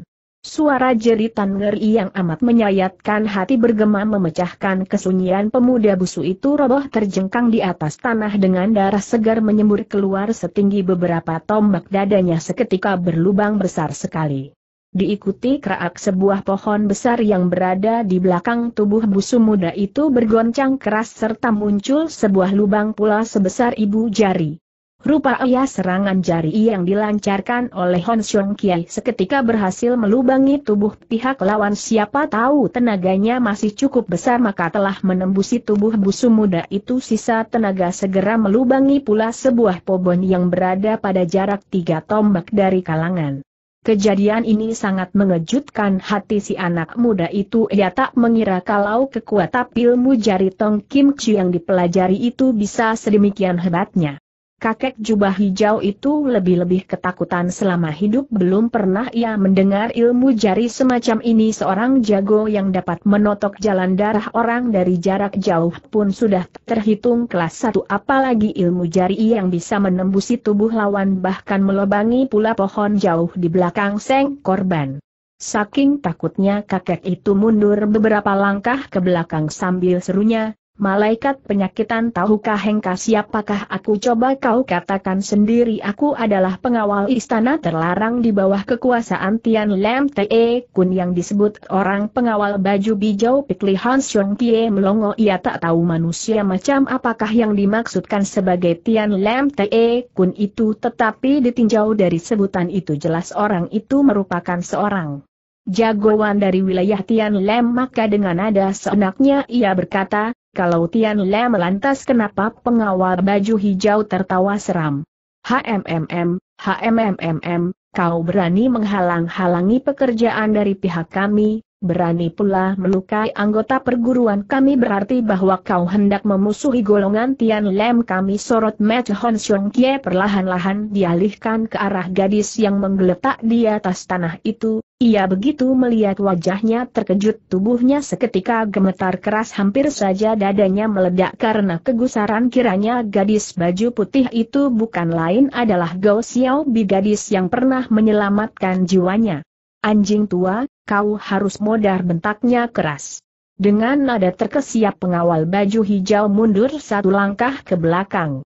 Suara jeritan ngeri yang amat menyayatkan hati bergema memecahkan kesunyian pemuda busu itu roboh terjengkang di atas tanah dengan darah segar menyembur keluar setinggi beberapa tombak dadanya seketika berlubang besar sekali. Diikuti kerak sebuah pohon besar yang berada di belakang tubuh busu muda itu bergoncang keras serta muncul sebuah lubang pula sebesar ibu jari. Rupa ia serangan jari yang dilancarkan oleh Hon Xiong Kiai seketika berhasil melubangi tubuh pihak lawan siapa tahu tenaganya masih cukup besar maka telah menembusi tubuh busu muda itu sisa tenaga segera melubangi pula sebuah pobon yang berada pada jarak tiga tombak dari kalangan. Kejadian ini sangat mengejutkan hati si anak muda itu ia tak mengira kalau kekuatan ilmu jari Tong Kim Chi yang dipelajari itu bisa sedemikian hebatnya kakek jubah hijau itu lebih-lebih ketakutan selama hidup belum pernah ia mendengar ilmu jari semacam ini seorang jago yang dapat menotok jalan darah orang dari jarak jauh pun sudah terhitung kelas satu apalagi ilmu jari yang bisa menembusi tubuh lawan bahkan melobangi pula pohon jauh di belakang seng korban. Saking takutnya kakek itu mundur beberapa langkah ke belakang sambil serunya, Malaikat penyakitan tahukah hengka siapakah aku coba kau katakan sendiri aku adalah pengawal istana terlarang di bawah kekuasaan Tian Lam Te Kun yang disebut orang pengawal baju bijau Pikli Han Xiong Tie melongo ia tak tahu manusia macam apakah yang dimaksudkan sebagai Tian Lam Te Kun itu tetapi ditinjau dari sebutan itu jelas orang itu merupakan seorang jagoan dari wilayah Tian Lem maka dengan nada seenaknya ia berkata, kalau Tian Le melantas, kenapa pengawal baju hijau tertawa seram? HMMM, HMMMM, kau berani menghalang-halangi pekerjaan dari pihak kami, berani pula melukai anggota perguruan kami berarti bahwa kau hendak memusuhi golongan Tian Le kami sorot Mat Hon Xiong Kie perlahan-lahan dialihkan ke arah gadis yang menggeletak di atas tanah itu, ia begitu melihat wajahnya terkejut tubuhnya seketika gemetar keras hampir saja dadanya meledak karena kegusaran kiranya gadis baju putih itu bukan lain adalah Gao Xiao, gadis yang pernah menyelamatkan jiwanya. Anjing tua, kau harus modar bentaknya keras. Dengan nada terkesiap pengawal baju hijau mundur satu langkah ke belakang.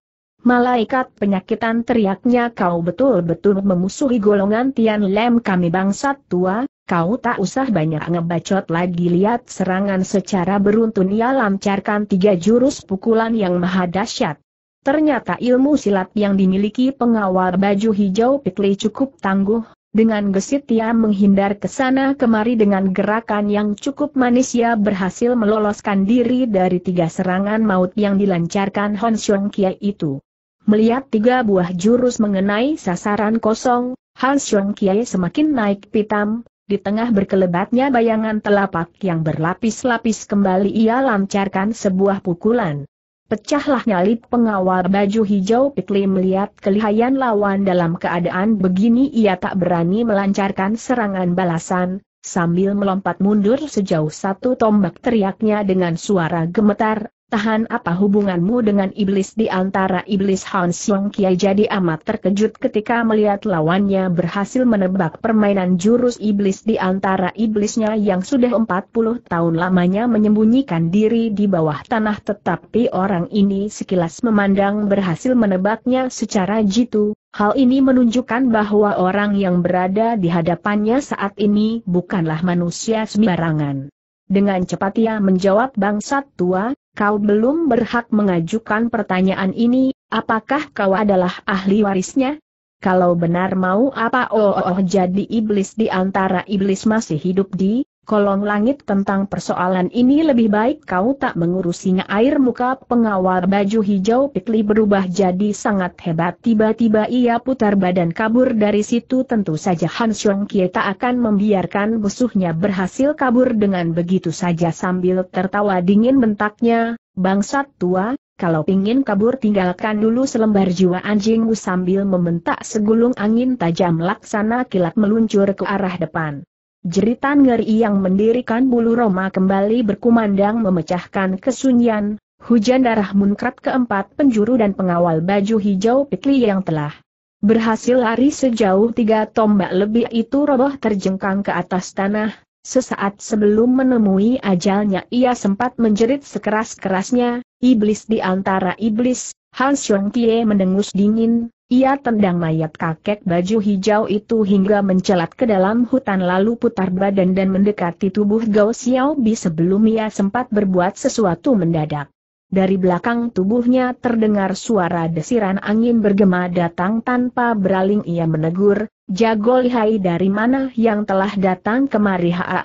Malaikat penyakitan teriaknya kau betul-betul memusuhi golongan Tian Lem kami bangsat tua, kau tak usah banyak ngebacot lagi lihat serangan secara beruntun ia lancarkan tiga jurus pukulan yang maha dahsyat. Ternyata ilmu silat yang dimiliki pengawal baju hijau Pikli cukup tangguh, dengan gesit ia menghindar ke sana kemari dengan gerakan yang cukup manis ia berhasil meloloskan diri dari tiga serangan maut yang dilancarkan Hon Xiong Kia itu. Melihat tiga buah jurus mengenai sasaran kosong, Han Xiong Kiai semakin naik pitam, di tengah berkelebatnya bayangan telapak yang berlapis-lapis kembali ia lancarkan sebuah pukulan. Pecahlah nyalip pengawal baju hijau Pikli melihat kelihayan lawan dalam keadaan begini ia tak berani melancarkan serangan balasan, sambil melompat mundur sejauh satu tombak teriaknya dengan suara gemetar, Tahan apa hubunganmu dengan iblis di antara iblis Han Xiong Kiai jadi amat terkejut ketika melihat lawannya berhasil menebak permainan jurus iblis di antara iblisnya yang sudah 40 tahun lamanya menyembunyikan diri di bawah tanah tetapi orang ini sekilas memandang berhasil menebaknya secara jitu. Hal ini menunjukkan bahwa orang yang berada di hadapannya saat ini bukanlah manusia sembarangan. Dengan cepat ia menjawab bangsat tua, kau belum berhak mengajukan pertanyaan ini, apakah kau adalah ahli warisnya? Kalau benar mau apa oh, oh, oh jadi iblis di antara iblis masih hidup di kolong langit tentang persoalan ini lebih baik kau tak mengurusinya air muka pengawal baju hijau Pikli berubah jadi sangat hebat tiba-tiba ia putar badan kabur dari situ tentu saja Han Xiong Kie tak akan membiarkan musuhnya berhasil kabur dengan begitu saja sambil tertawa dingin bentaknya, bangsat tua, kalau ingin kabur tinggalkan dulu selembar jiwa anjingmu sambil membentak segulung angin tajam laksana kilat meluncur ke arah depan. Jeritan ngeri yang mendirikan bulu Roma kembali berkumandang memecahkan kesunyian, hujan darah munkrat keempat penjuru dan pengawal baju hijau Pikli yang telah berhasil lari sejauh tiga tombak lebih itu roboh terjengkang ke atas tanah, sesaat sebelum menemui ajalnya ia sempat menjerit sekeras-kerasnya, iblis di antara iblis, Hans Kie mendengus dingin, ia tendang mayat kakek baju hijau itu hingga mencelat ke dalam hutan lalu putar badan dan mendekati tubuh Gao Xiaobi sebelum ia sempat berbuat sesuatu mendadak. Dari belakang tubuhnya terdengar suara desiran angin bergema datang tanpa beraling ia menegur, jago lihai dari mana yang telah datang kemari ha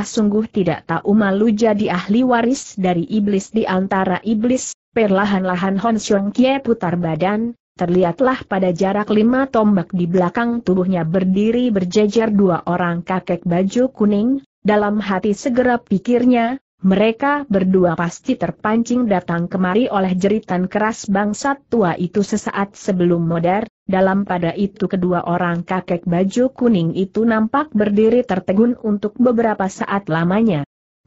sungguh tidak tahu malu jadi ahli waris dari iblis di antara iblis, perlahan-lahan Hon Xiong Kie putar badan, terlihatlah pada jarak lima tombak di belakang tubuhnya berdiri berjejer dua orang kakek baju kuning, dalam hati segera pikirnya, mereka berdua pasti terpancing datang kemari oleh jeritan keras bangsat tua itu sesaat sebelum modar, dalam pada itu kedua orang kakek baju kuning itu nampak berdiri tertegun untuk beberapa saat lamanya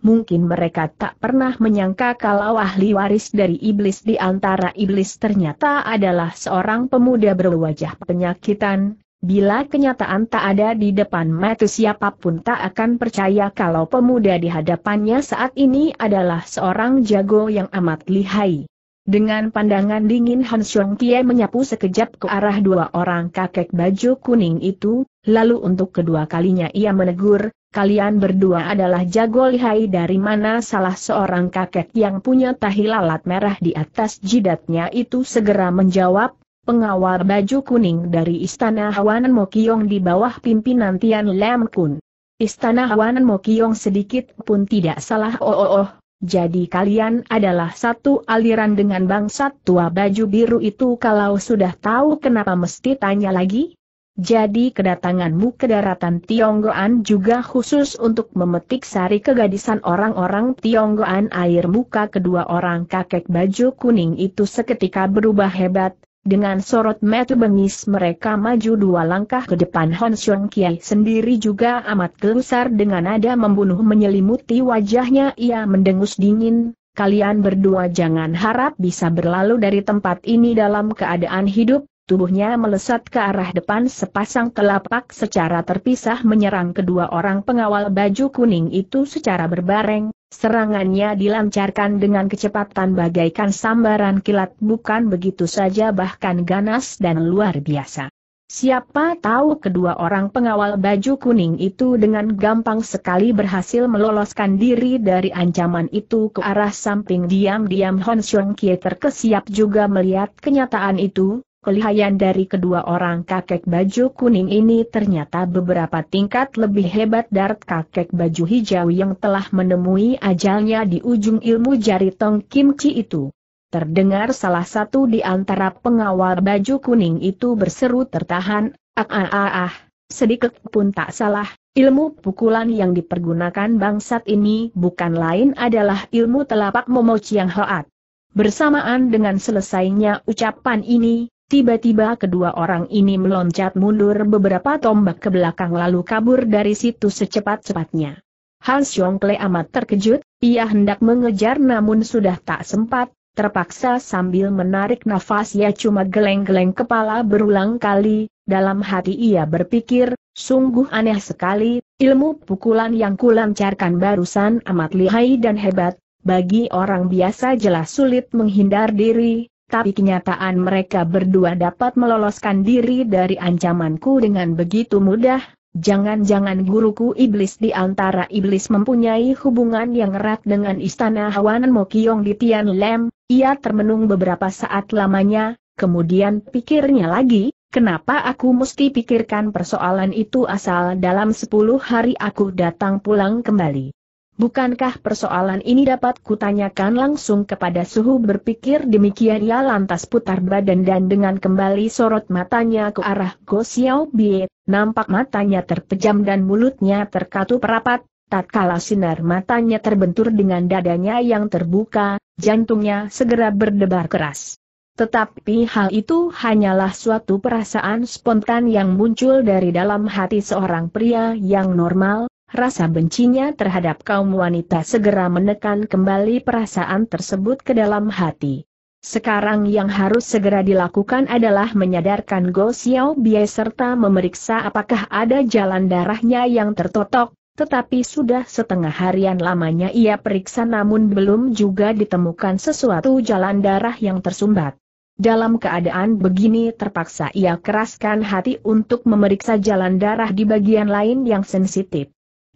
mungkin mereka tak pernah menyangka kalau ahli waris dari iblis di antara iblis ternyata adalah seorang pemuda berwajah penyakitan, Bila kenyataan tak ada di depan mata siapapun tak akan percaya kalau pemuda di hadapannya saat ini adalah seorang jago yang amat lihai. Dengan pandangan dingin Han Xiong Kie menyapu sekejap ke arah dua orang kakek baju kuning itu, lalu untuk kedua kalinya ia menegur, kalian berdua adalah jago lihai dari mana salah seorang kakek yang punya tahi lalat merah di atas jidatnya itu segera menjawab, pengawal baju kuning dari istana Hawanan Mokyeong di bawah pimpinan Tian Lam Kun. Istana Hawanan Mokyeong sedikit pun tidak salah oh oh oh, jadi kalian adalah satu aliran dengan bangsat tua baju biru itu kalau sudah tahu kenapa mesti tanya lagi? Jadi kedatanganmu ke daratan Tionggoan juga khusus untuk memetik sari kegadisan orang-orang Tionggoan air muka kedua orang kakek baju kuning itu seketika berubah hebat, dengan sorot mata bengis mereka maju dua langkah ke depan Hon Xiong Kiai sendiri juga amat gelusar dengan nada membunuh menyelimuti wajahnya ia mendengus dingin, kalian berdua jangan harap bisa berlalu dari tempat ini dalam keadaan hidup, tubuhnya melesat ke arah depan sepasang telapak secara terpisah menyerang kedua orang pengawal baju kuning itu secara berbareng, Serangannya dilancarkan dengan kecepatan bagaikan sambaran kilat bukan begitu saja bahkan ganas dan luar biasa. Siapa tahu kedua orang pengawal baju kuning itu dengan gampang sekali berhasil meloloskan diri dari ancaman itu ke arah samping diam-diam Hon Xiong Kie terkesiap juga melihat kenyataan itu, Kelihayan dari kedua orang kakek baju kuning ini ternyata beberapa tingkat lebih hebat dari kakek baju hijau yang telah menemui ajalnya di ujung ilmu jari Tong Kim itu. Terdengar salah satu di antara pengawal baju kuning itu berseru tertahan, ah ah ah ah, sedikit pun tak salah, ilmu pukulan yang dipergunakan bangsat ini bukan lain adalah ilmu telapak Momo Chiang Hoat. Bersamaan dengan selesainya ucapan ini, Tiba-tiba kedua orang ini meloncat mundur beberapa tombak ke belakang lalu kabur dari situ secepat-cepatnya. Han Xiongkle amat terkejut, ia hendak mengejar namun sudah tak sempat, terpaksa sambil menarik nafas ia cuma geleng-geleng kepala berulang kali, dalam hati ia berpikir, sungguh aneh sekali, ilmu pukulan yang kulancarkan barusan amat lihai dan hebat, bagi orang biasa jelas sulit menghindar diri, tapi kenyataan mereka berdua dapat meloloskan diri dari ancamanku dengan begitu mudah, jangan-jangan guruku iblis di antara iblis mempunyai hubungan yang erat dengan istana Hawanan Mokyong di Tian Lem, ia termenung beberapa saat lamanya, kemudian pikirnya lagi, Kenapa aku mesti pikirkan persoalan itu asal dalam sepuluh hari aku datang pulang kembali? Bukankah persoalan ini dapat kutanyakan langsung kepada suhu berpikir demikian ia lantas putar badan dan dengan kembali sorot matanya ke arah Go Xiao Bie, nampak matanya terpejam dan mulutnya terkatup rapat, tatkala sinar matanya terbentur dengan dadanya yang terbuka, jantungnya segera berdebar keras. Tetapi hal itu hanyalah suatu perasaan spontan yang muncul dari dalam hati seorang pria yang normal, Rasa bencinya terhadap kaum wanita segera menekan kembali perasaan tersebut ke dalam hati. Sekarang yang harus segera dilakukan adalah menyadarkan Go Xiao Bie serta memeriksa apakah ada jalan darahnya yang tertotok, tetapi sudah setengah harian lamanya ia periksa namun belum juga ditemukan sesuatu jalan darah yang tersumbat. Dalam keadaan begini terpaksa ia keraskan hati untuk memeriksa jalan darah di bagian lain yang sensitif.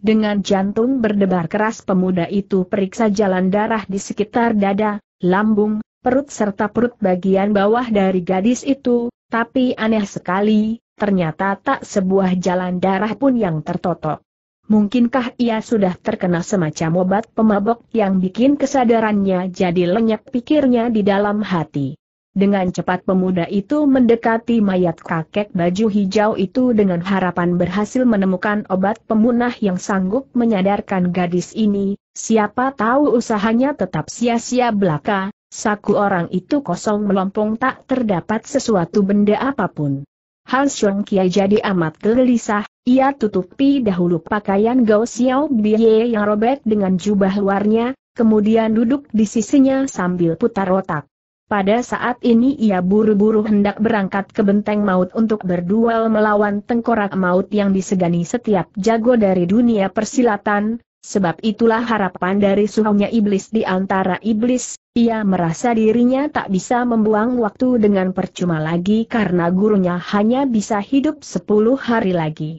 Dengan jantung berdebar keras pemuda itu periksa jalan darah di sekitar dada, lambung, perut serta perut bagian bawah dari gadis itu, tapi aneh sekali, ternyata tak sebuah jalan darah pun yang tertotok. Mungkinkah ia sudah terkena semacam obat pemabok yang bikin kesadarannya jadi lenyap pikirnya di dalam hati? Dengan cepat pemuda itu mendekati mayat kakek baju hijau itu dengan harapan berhasil menemukan obat pemunah yang sanggup menyadarkan gadis ini, siapa tahu usahanya tetap sia-sia belaka, saku orang itu kosong melompong tak terdapat sesuatu benda apapun. Hal Xiong Kia jadi amat gelisah, ia tutupi dahulu pakaian Gao Xiao Biye yang robek dengan jubah luarnya, kemudian duduk di sisinya sambil putar otak. Pada saat ini ia buru-buru hendak berangkat ke benteng maut untuk berduel melawan tengkorak maut yang disegani setiap jago dari dunia persilatan, sebab itulah harapan dari suhunya iblis di antara iblis, ia merasa dirinya tak bisa membuang waktu dengan percuma lagi karena gurunya hanya bisa hidup 10 hari lagi.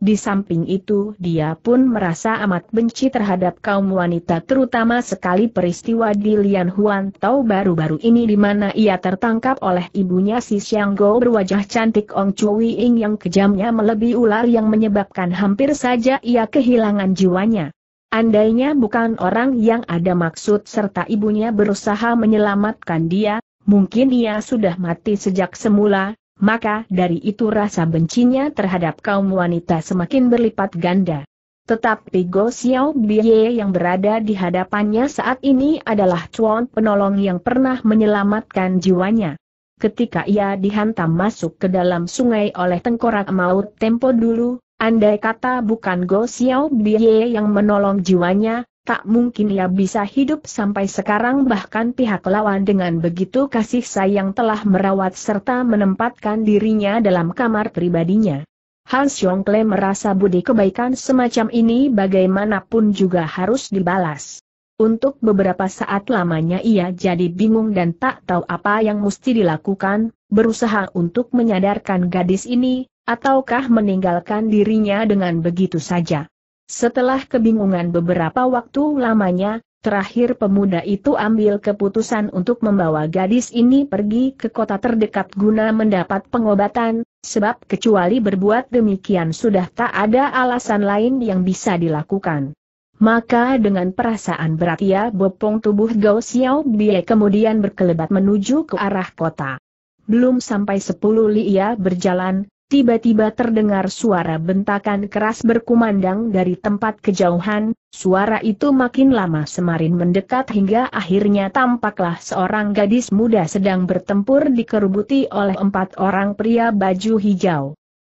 Di samping itu dia pun merasa amat benci terhadap kaum wanita terutama sekali peristiwa di Lian Huan Tau baru-baru ini di mana ia tertangkap oleh ibunya si Xiang Go berwajah cantik Ong Chui Ing yang kejamnya melebihi ular yang menyebabkan hampir saja ia kehilangan jiwanya. Andainya bukan orang yang ada maksud serta ibunya berusaha menyelamatkan dia, mungkin ia sudah mati sejak semula, maka dari itu rasa bencinya terhadap kaum wanita semakin berlipat ganda. Tetapi Go Xiao Bie yang berada di hadapannya saat ini adalah cuan penolong yang pernah menyelamatkan jiwanya. Ketika ia dihantam masuk ke dalam sungai oleh tengkorak maut tempo dulu, andai kata bukan Go Xiao Bie yang menolong jiwanya, tak mungkin ia bisa hidup sampai sekarang bahkan pihak lawan dengan begitu kasih sayang telah merawat serta menempatkan dirinya dalam kamar pribadinya. Hans Yongkle merasa budi kebaikan semacam ini bagaimanapun juga harus dibalas. Untuk beberapa saat lamanya ia jadi bingung dan tak tahu apa yang mesti dilakukan, berusaha untuk menyadarkan gadis ini, ataukah meninggalkan dirinya dengan begitu saja. Setelah kebingungan beberapa waktu lamanya, Terakhir pemuda itu ambil keputusan untuk membawa gadis ini pergi ke kota terdekat guna mendapat pengobatan, sebab kecuali berbuat demikian sudah tak ada alasan lain yang bisa dilakukan. Maka dengan perasaan berat ia bopong tubuh Gao Xiao Bie kemudian berkelebat menuju ke arah kota. Belum sampai sepuluh li ia berjalan, tiba-tiba terdengar suara bentakan keras berkumandang dari tempat kejauhan, suara itu makin lama semarin mendekat hingga akhirnya tampaklah seorang gadis muda sedang bertempur dikerubuti oleh empat orang pria baju hijau.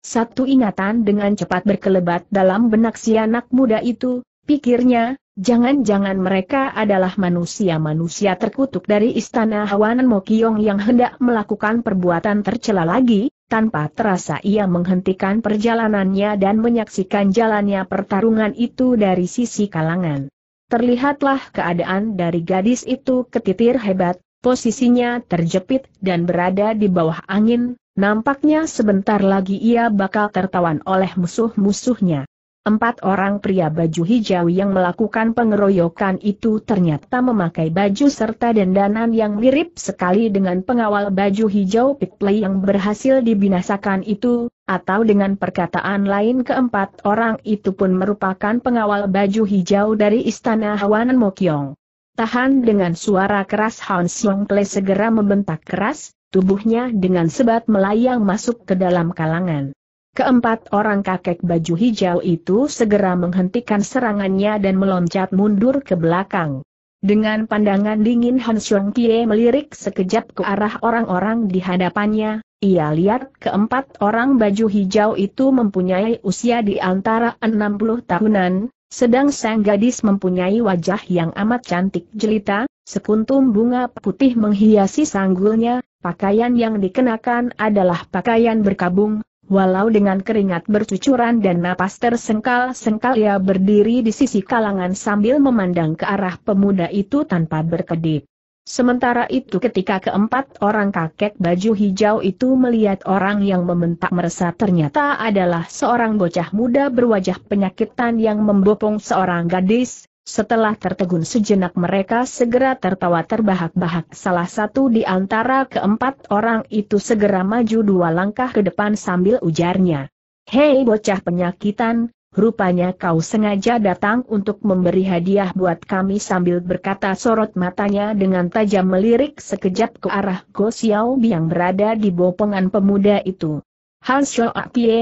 Satu ingatan dengan cepat berkelebat dalam benak si anak muda itu, pikirnya, jangan-jangan mereka adalah manusia-manusia terkutuk dari istana Hawanan Mokiong yang hendak melakukan perbuatan tercela lagi, tanpa terasa ia menghentikan perjalanannya dan menyaksikan jalannya pertarungan itu dari sisi kalangan. Terlihatlah keadaan dari gadis itu ketitir hebat, posisinya terjepit dan berada di bawah angin, nampaknya sebentar lagi ia bakal tertawan oleh musuh-musuhnya. Empat orang pria baju hijau yang melakukan pengeroyokan itu ternyata memakai baju serta dandanan yang mirip sekali dengan pengawal baju hijau Pitley yang berhasil dibinasakan itu, atau dengan perkataan lain keempat orang itu pun merupakan pengawal baju hijau dari Istana Hawanan Mokyong. Tahan dengan suara keras Han Xiong segera membentak keras, tubuhnya dengan sebat melayang masuk ke dalam kalangan. Keempat orang kakek baju hijau itu segera menghentikan serangannya dan meloncat mundur ke belakang. Dengan pandangan dingin Han Xiong Kie melirik sekejap ke arah orang-orang di hadapannya, ia lihat keempat orang baju hijau itu mempunyai usia di antara 60 tahunan, sedang sang gadis mempunyai wajah yang amat cantik jelita, sekuntum bunga putih menghiasi sanggulnya, Pakaian yang dikenakan adalah pakaian berkabung, Walau dengan keringat bercucuran dan napas tersengkal-sengkal ia berdiri di sisi kalangan sambil memandang ke arah pemuda itu tanpa berkedip. Sementara itu ketika keempat orang kakek baju hijau itu melihat orang yang membentak merasa ternyata adalah seorang bocah muda berwajah penyakitan yang membopong seorang gadis, setelah tertegun sejenak mereka segera tertawa terbahak-bahak. Salah satu di antara keempat orang itu segera maju dua langkah ke depan sambil ujarnya. Hei bocah penyakitan, rupanya kau sengaja datang untuk memberi hadiah buat kami sambil berkata sorot matanya dengan tajam melirik sekejap ke arah Go Xiao yang berada di bopongan pemuda itu. Han Xiao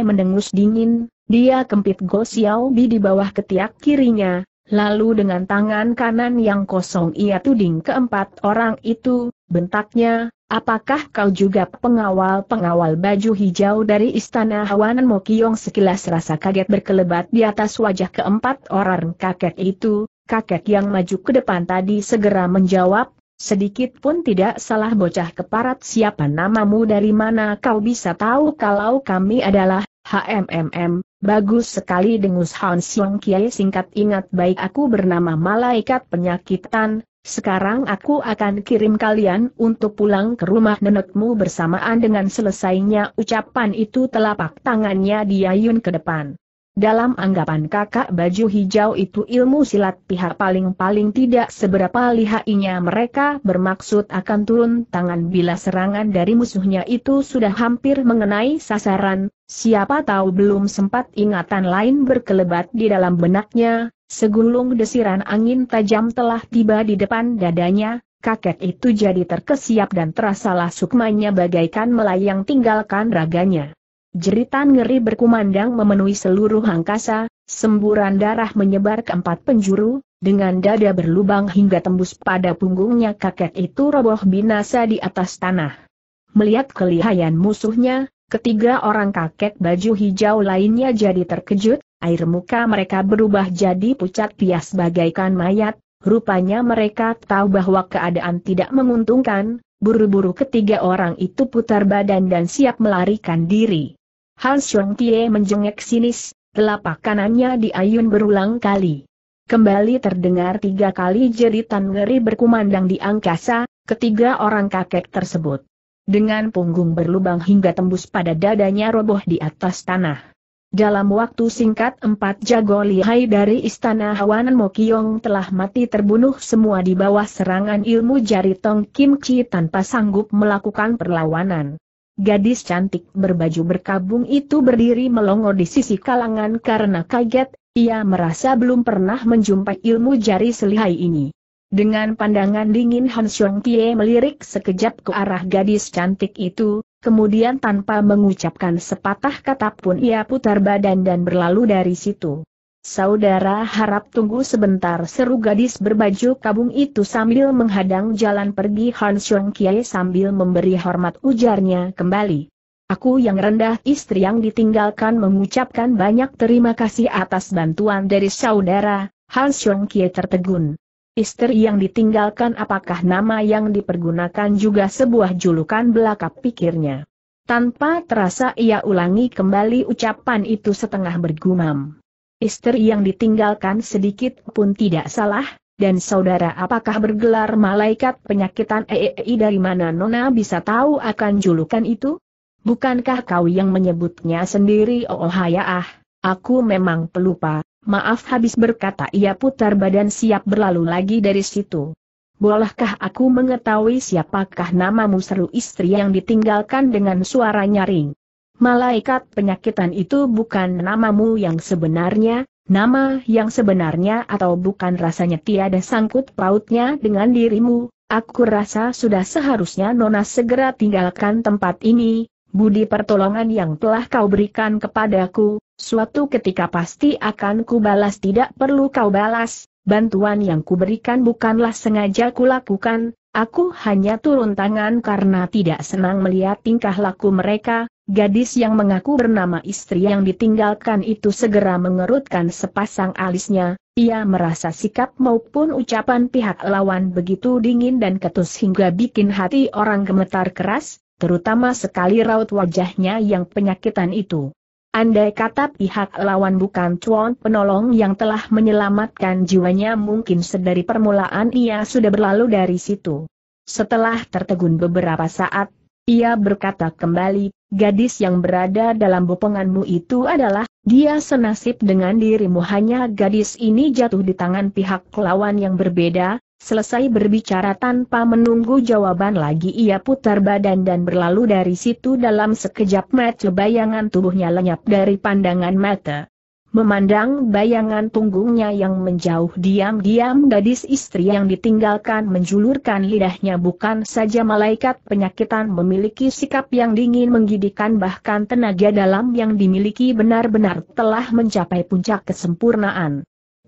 mendengus dingin, dia kempit Go Xiao di bawah ketiak kirinya, Lalu dengan tangan kanan yang kosong ia tuding keempat orang itu, bentaknya, apakah kau juga pengawal-pengawal baju hijau dari istana Hawanan Mokiong sekilas rasa kaget berkelebat di atas wajah keempat orang kakek itu, kakek yang maju ke depan tadi segera menjawab, sedikit pun tidak salah bocah keparat siapa namamu dari mana kau bisa tahu kalau kami adalah HMMM, bagus sekali dengus Han Siong Kiai singkat ingat baik aku bernama malaikat penyakitan, sekarang aku akan kirim kalian untuk pulang ke rumah nenekmu bersamaan dengan selesainya ucapan itu telapak tangannya diayun ke depan. Dalam anggapan kakak baju hijau itu ilmu silat pihak paling-paling tidak seberapa lihainya mereka bermaksud akan turun tangan bila serangan dari musuhnya itu sudah hampir mengenai sasaran, siapa tahu belum sempat ingatan lain berkelebat di dalam benaknya, segulung desiran angin tajam telah tiba di depan dadanya, Kakek itu jadi terkesiap dan terasalah sukmanya bagaikan melayang tinggalkan raganya. Jeritan ngeri berkumandang memenuhi seluruh angkasa, semburan darah menyebar ke empat penjuru, dengan dada berlubang hingga tembus pada punggungnya kakek itu roboh binasa di atas tanah. Melihat kelihayan musuhnya, ketiga orang kakek baju hijau lainnya jadi terkejut, air muka mereka berubah jadi pucat pias bagaikan mayat, rupanya mereka tahu bahwa keadaan tidak menguntungkan, buru-buru ketiga orang itu putar badan dan siap melarikan diri. Hans Xiong Tie menjengek sinis, telapak kanannya diayun berulang kali. Kembali terdengar tiga kali jeritan ngeri berkumandang di angkasa, ketiga orang kakek tersebut. Dengan punggung berlubang hingga tembus pada dadanya roboh di atas tanah. Dalam waktu singkat empat jago lihai dari istana Hawanan Mokyong telah mati terbunuh semua di bawah serangan ilmu jari Tong Kim Chi tanpa sanggup melakukan perlawanan. Gadis cantik berbaju berkabung itu berdiri melongo di sisi kalangan karena kaget, ia merasa belum pernah menjumpai ilmu jari selihai ini. Dengan pandangan dingin Han Xiong Tie melirik sekejap ke arah gadis cantik itu, Kemudian tanpa mengucapkan sepatah kata pun ia putar badan dan berlalu dari situ. Saudara harap tunggu sebentar seru gadis berbaju kabung itu sambil menghadang jalan pergi Han Xiong Kiai sambil memberi hormat ujarnya kembali. Aku yang rendah istri yang ditinggalkan mengucapkan banyak terima kasih atas bantuan dari saudara, Han Xiong Kiai tertegun. Istri yang ditinggalkan apakah nama yang dipergunakan juga sebuah julukan belaka pikirnya. Tanpa terasa ia ulangi kembali ucapan itu setengah bergumam. Istri yang ditinggalkan sedikit pun tidak salah, dan saudara apakah bergelar malaikat penyakitan EEI dari mana Nona bisa tahu akan julukan itu? Bukankah kau yang menyebutnya sendiri Oh, oh hayaah, aku memang pelupa, Maaf habis berkata ia putar badan siap berlalu lagi dari situ. Bolehkah aku mengetahui siapakah namamu seru istri yang ditinggalkan dengan suara nyaring? Malaikat penyakitan itu bukan namamu yang sebenarnya, nama yang sebenarnya atau bukan rasanya tiada sangkut pautnya dengan dirimu, aku rasa sudah seharusnya Nona segera tinggalkan tempat ini, budi pertolongan yang telah kau berikan kepadaku, suatu ketika pasti akan kubalas tidak perlu kau balas, bantuan yang kuberikan bukanlah sengaja kulakukan, aku hanya turun tangan karena tidak senang melihat tingkah laku mereka, gadis yang mengaku bernama istri yang ditinggalkan itu segera mengerutkan sepasang alisnya, ia merasa sikap maupun ucapan pihak lawan begitu dingin dan ketus hingga bikin hati orang gemetar keras, terutama sekali raut wajahnya yang penyakitan itu. Andai kata pihak lawan bukan cuan penolong yang telah menyelamatkan jiwanya mungkin sedari permulaan ia sudah berlalu dari situ. Setelah tertegun beberapa saat, ia berkata kembali, gadis yang berada dalam bopenganmu itu adalah, dia senasib dengan dirimu hanya gadis ini jatuh di tangan pihak lawan yang berbeda, Selesai berbicara tanpa menunggu jawaban lagi ia putar badan dan berlalu dari situ dalam sekejap mata bayangan tubuhnya lenyap dari pandangan mata. Memandang bayangan punggungnya yang menjauh diam-diam gadis istri yang ditinggalkan menjulurkan lidahnya bukan saja malaikat penyakitan memiliki sikap yang dingin menggidikan bahkan tenaga dalam yang dimiliki benar-benar telah mencapai puncak kesempurnaan.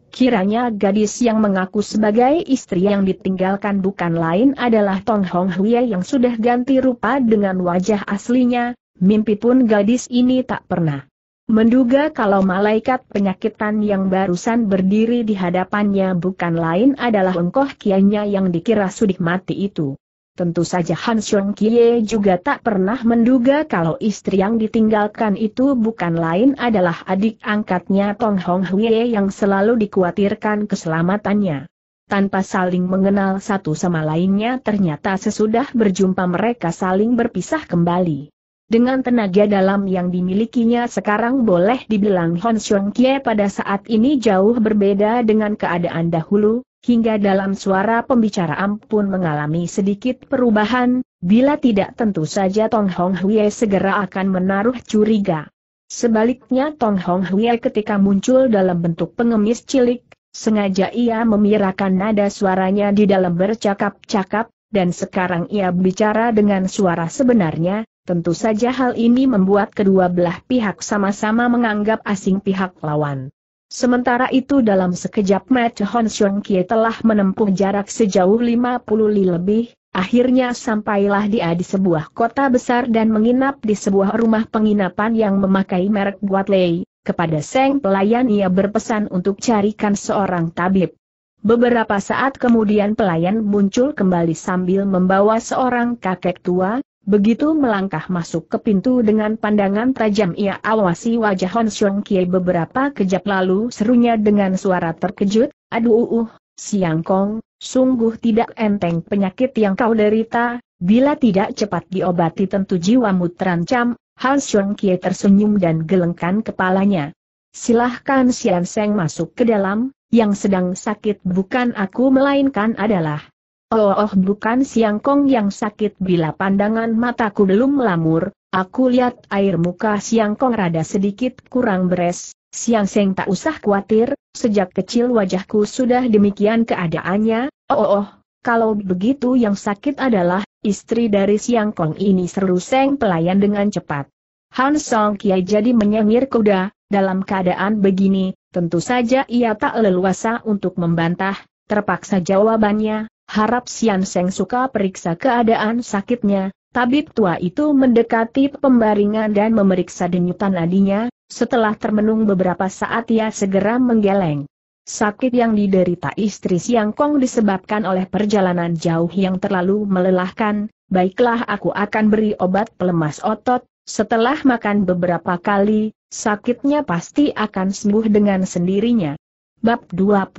Kiranya gadis yang mengaku sebagai istri yang ditinggalkan bukan lain adalah Tong Hong Hwie yang sudah ganti rupa dengan wajah aslinya, mimpi pun gadis ini tak pernah. Menduga kalau malaikat penyakitan yang barusan berdiri di hadapannya bukan lain adalah engkoh kianya yang dikira sudah mati itu. Tentu saja Han Xiong Kie juga tak pernah menduga kalau istri yang ditinggalkan itu bukan lain adalah adik angkatnya Tong Hong Hwie yang selalu dikhawatirkan keselamatannya. Tanpa saling mengenal satu sama lainnya ternyata sesudah berjumpa mereka saling berpisah kembali. Dengan tenaga dalam yang dimilikinya sekarang boleh dibilang Hon Xiong Kie pada saat ini jauh berbeda dengan keadaan dahulu, hingga dalam suara pembicaraan pun mengalami sedikit perubahan, bila tidak tentu saja Tong Hong Hwie segera akan menaruh curiga. Sebaliknya Tong Hong Hwie ketika muncul dalam bentuk pengemis cilik, sengaja ia memirakan nada suaranya di dalam bercakap-cakap, dan sekarang ia bicara dengan suara sebenarnya, tentu saja hal ini membuat kedua belah pihak sama-sama menganggap asing pihak lawan. Sementara itu dalam sekejap mata Hon Xiong Kie telah menempuh jarak sejauh 50 li lebih, akhirnya sampailah dia di sebuah kota besar dan menginap di sebuah rumah penginapan yang memakai merek Guatley. Kepada Seng pelayan ia berpesan untuk carikan seorang tabib. Beberapa saat kemudian pelayan muncul kembali sambil membawa seorang kakek tua, Begitu melangkah masuk ke pintu dengan pandangan tajam ia awasi wajah Hon Xiong Kie beberapa kejap lalu serunya dengan suara terkejut, aduh uh, uh, Siang Kong, sungguh tidak enteng penyakit yang kau derita, bila tidak cepat diobati tentu jiwamu terancam, Hon Xiong Kie tersenyum dan gelengkan kepalanya. Silahkan Sian Seng masuk ke dalam, yang sedang sakit bukan aku melainkan adalah Oh, oh bukan siang kong yang sakit bila pandangan mataku belum melamur, aku lihat air muka siang kong rada sedikit kurang beres, siang seng tak usah khawatir, sejak kecil wajahku sudah demikian keadaannya, oh oh, oh kalau begitu yang sakit adalah, istri dari siang kong ini seru seng pelayan dengan cepat. Han Song Kiai jadi menyengir kuda, dalam keadaan begini, tentu saja ia tak leluasa untuk membantah, terpaksa jawabannya, Harap Sian Seng suka periksa keadaan sakitnya, tabib tua itu mendekati pembaringan dan memeriksa denyutan nadinya, setelah termenung beberapa saat ia segera menggeleng. Sakit yang diderita istri Siang Kong disebabkan oleh perjalanan jauh yang terlalu melelahkan, baiklah aku akan beri obat pelemas otot, setelah makan beberapa kali, sakitnya pasti akan sembuh dengan sendirinya. Bab 22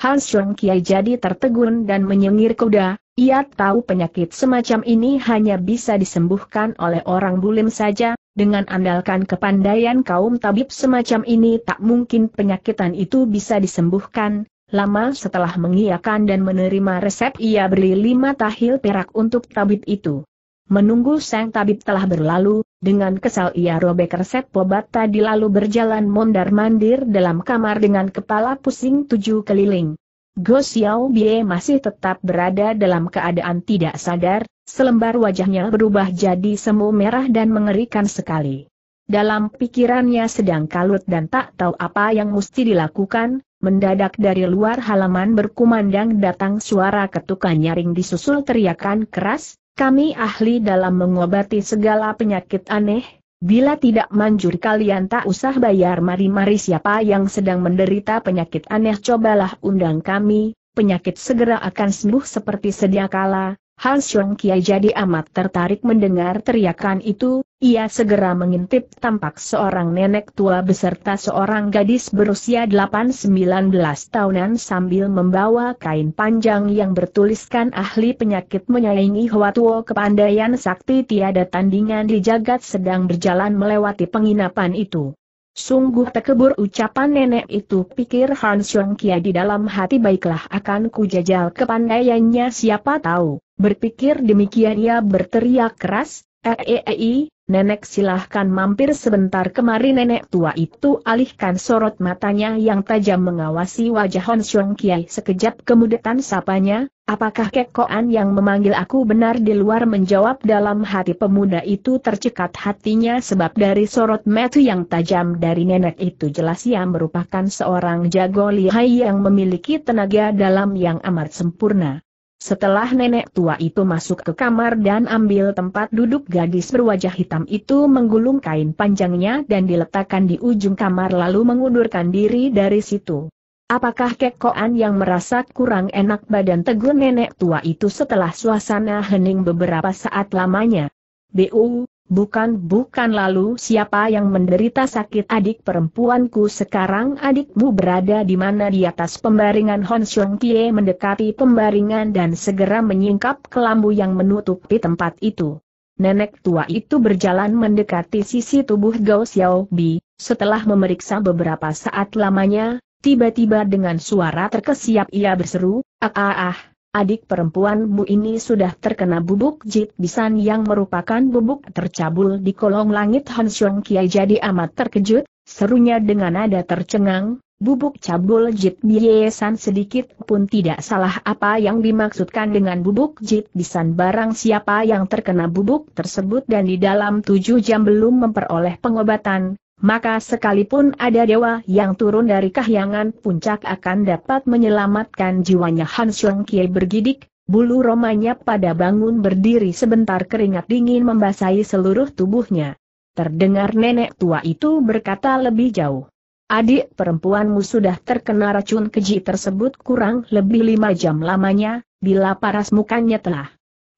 Han Sung Kiai jadi tertegun dan menyengir kuda, ia tahu penyakit semacam ini hanya bisa disembuhkan oleh orang bulim saja, dengan andalkan kepandaian kaum tabib semacam ini tak mungkin penyakitan itu bisa disembuhkan. Lama setelah mengiakan dan menerima resep ia beri lima tahil perak untuk tabib itu. Menunggu sang tabib telah berlalu, dengan kesal ia robek resep obat tadi lalu berjalan mondar-mandir dalam kamar dengan kepala pusing tujuh keliling. Go Xiao Bie masih tetap berada dalam keadaan tidak sadar, selembar wajahnya berubah jadi semu merah dan mengerikan sekali. Dalam pikirannya sedang kalut dan tak tahu apa yang mesti dilakukan, mendadak dari luar halaman berkumandang datang suara ketukan nyaring disusul teriakan keras, kami ahli dalam mengobati segala penyakit aneh, bila tidak manjur kalian tak usah bayar mari-mari siapa yang sedang menderita penyakit aneh cobalah undang kami, penyakit segera akan sembuh seperti sedia kala, Hans Xiong Kiai jadi amat tertarik mendengar teriakan itu, ia segera mengintip tampak seorang nenek tua beserta seorang gadis berusia 8-19 tahunan sambil membawa kain panjang yang bertuliskan ahli penyakit menyaingi Tuo kepandaian sakti tiada tandingan di jagat sedang berjalan melewati penginapan itu. Sungguh terkebur ucapan nenek itu pikir Han Xiong Kia di dalam hati baiklah akan ku kujajal kepandaiannya siapa tahu. Berpikir demikian ia berteriak keras, Eei, eh, eh, eh, Nenek silahkan mampir sebentar kemari nenek tua itu alihkan sorot matanya yang tajam mengawasi wajah Hon Xiong Kiai sekejap kemudian sapanya, apakah kekoan yang memanggil aku benar di luar menjawab dalam hati pemuda itu tercekat hatinya sebab dari sorot metu yang tajam dari nenek itu jelas ia merupakan seorang jago lihai yang memiliki tenaga dalam yang amat sempurna. Setelah nenek tua itu masuk ke kamar dan ambil tempat duduk gadis berwajah hitam itu menggulung kain panjangnya dan diletakkan di ujung kamar lalu mengundurkan diri dari situ. Apakah kekoan yang merasa kurang enak badan tegur nenek tua itu setelah suasana hening beberapa saat lamanya? Bu, Bukan-bukan lalu siapa yang menderita sakit adik perempuanku sekarang adikmu berada di mana di atas pembaringan Hon Xiong Kie mendekati pembaringan dan segera menyingkap kelambu yang menutupi tempat itu. Nenek tua itu berjalan mendekati sisi tubuh Gao Xiao Bi, setelah memeriksa beberapa saat lamanya, tiba-tiba dengan suara terkesiap ia berseru, ah ah ah, adik perempuanmu ini sudah terkena bubuk jit bisan yang merupakan bubuk tercabul di kolong langit Hansyong Kiai jadi amat terkejut, serunya dengan nada tercengang, bubuk cabul jit biyesan sedikit pun tidak salah apa yang dimaksudkan dengan bubuk jit bisan barang siapa yang terkena bubuk tersebut dan di dalam tujuh jam belum memperoleh pengobatan, maka sekalipun ada dewa yang turun dari kahyangan puncak akan dapat menyelamatkan jiwanya Han Xiong Kie bergidik, bulu romanya pada bangun berdiri sebentar keringat dingin membasahi seluruh tubuhnya. Terdengar nenek tua itu berkata lebih jauh. Adik perempuanmu sudah terkena racun keji tersebut kurang lebih lima jam lamanya, bila paras mukanya telah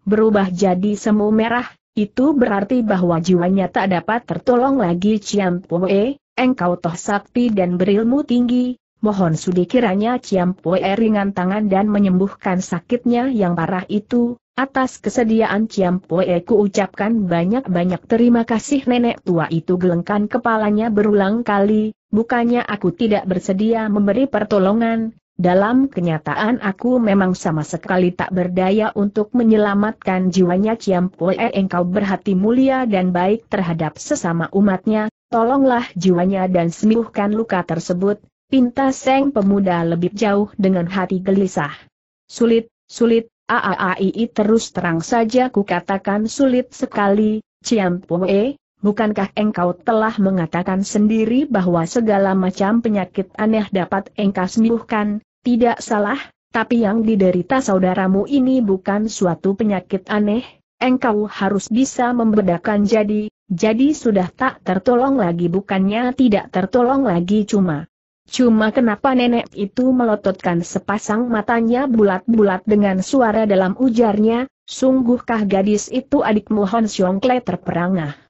berubah jadi semu merah, itu berarti bahwa jiwanya tak dapat tertolong lagi Ciam Poe, engkau toh sakti dan berilmu tinggi, mohon sudi kiranya Ciam Poe ringan tangan dan menyembuhkan sakitnya yang parah itu, Atas kesediaan Ciam Poe ku ucapkan banyak-banyak terima kasih nenek tua itu gelengkan kepalanya berulang kali, bukannya aku tidak bersedia memberi pertolongan, dalam kenyataan aku memang sama sekali tak berdaya untuk menyelamatkan jiwanya Ciam Pue engkau berhati mulia dan baik terhadap sesama umatnya, tolonglah jiwanya dan sembuhkan luka tersebut, pinta Seng pemuda lebih jauh dengan hati gelisah. Sulit, sulit, aaai terus terang saja ku katakan sulit sekali, Ciam Pue, bukankah engkau telah mengatakan sendiri bahwa segala macam penyakit aneh dapat engkau sembuhkan, tidak salah, tapi yang diderita saudaramu ini bukan suatu penyakit aneh, engkau harus bisa membedakan jadi, jadi sudah tak tertolong lagi bukannya tidak tertolong lagi cuma. Cuma kenapa nenek itu melototkan sepasang matanya bulat-bulat dengan suara dalam ujarnya, sungguhkah gadis itu adikmu Hon Kle terperangah.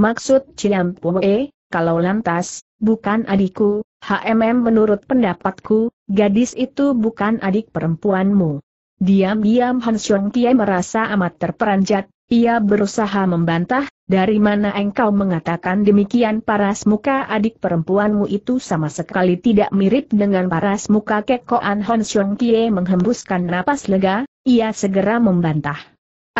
Maksud Ciam Pue, kalau lantas, bukan adikku, HMM menurut pendapatku, gadis itu bukan adik perempuanmu. Diam-diam Han Xiong Tia merasa amat terperanjat, ia berusaha membantah, dari mana engkau mengatakan demikian paras muka adik perempuanmu itu sama sekali tidak mirip dengan paras muka kekoan Han Xiong Kie menghembuskan napas lega, ia segera membantah.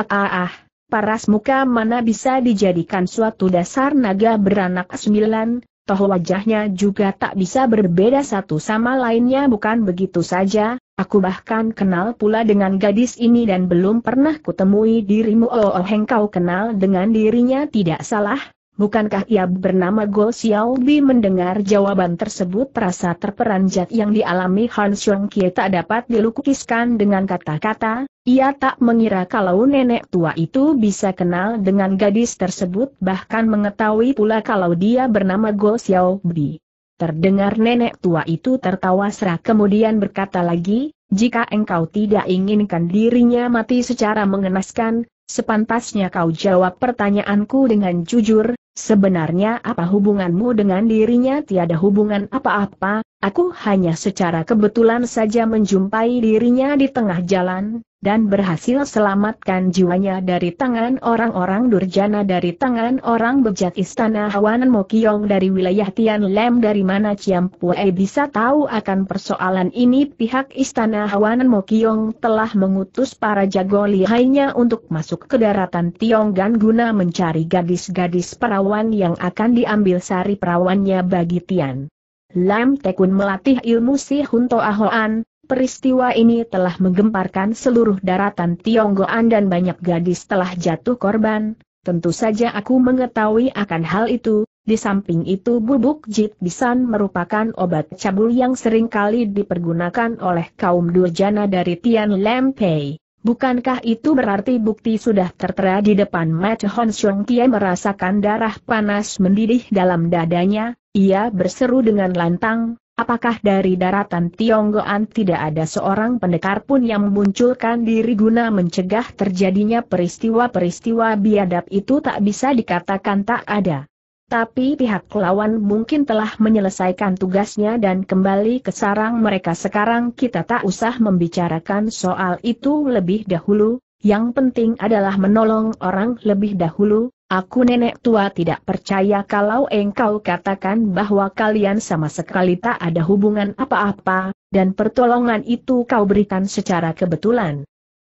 Ah ah ah, paras muka mana bisa dijadikan suatu dasar naga beranak sembilan, toh wajahnya juga tak bisa berbeda satu sama lainnya bukan begitu saja, aku bahkan kenal pula dengan gadis ini dan belum pernah kutemui dirimu oh, oh engkau kenal dengan dirinya tidak salah, bukankah ia bernama Go Bi mendengar jawaban tersebut rasa terperanjat yang dialami Han Xiong Kie tak dapat dilukiskan dengan kata-kata, ia tak mengira kalau nenek tua itu bisa kenal dengan gadis tersebut bahkan mengetahui pula kalau dia bernama Go Bi. Terdengar nenek tua itu tertawa serak kemudian berkata lagi, jika engkau tidak inginkan dirinya mati secara mengenaskan, Sepantasnya kau jawab pertanyaanku dengan jujur, Sebenarnya apa hubunganmu dengan dirinya tiada hubungan apa-apa, aku hanya secara kebetulan saja menjumpai dirinya di tengah jalan, dan berhasil selamatkan jiwanya dari tangan orang-orang durjana dari tangan orang bejat istana Hawanan Mokyong dari wilayah Tian Lem dari mana Chiam Pue bisa tahu akan persoalan ini pihak istana Hawanan Mokyong telah mengutus para jago lihainya untuk masuk ke daratan Tionggan guna mencari gadis-gadis perawan yang akan diambil sari perawannya bagi Tian. Lam Tekun melatih ilmu si Hunto Ahoan, Peristiwa ini telah menggemparkan seluruh daratan Tionggoan dan banyak gadis telah jatuh korban. Tentu saja aku mengetahui akan hal itu, di samping itu bubuk jit bisan merupakan obat cabul yang seringkali dipergunakan oleh kaum durjana dari Tian Lempei. Bukankah itu berarti bukti sudah tertera di depan Matt Hon Xiong Kie merasakan darah panas mendidih dalam dadanya, ia berseru dengan lantang, Apakah dari daratan Tionggoan tidak ada seorang pendekar pun yang memunculkan diri guna mencegah terjadinya peristiwa-peristiwa biadab itu tak bisa dikatakan tak ada. Tapi pihak lawan mungkin telah menyelesaikan tugasnya dan kembali ke sarang mereka sekarang kita tak usah membicarakan soal itu lebih dahulu, yang penting adalah menolong orang lebih dahulu, Aku nenek tua tidak percaya kalau engkau katakan bahwa kalian sama sekali tak ada hubungan apa-apa, dan pertolongan itu kau berikan secara kebetulan.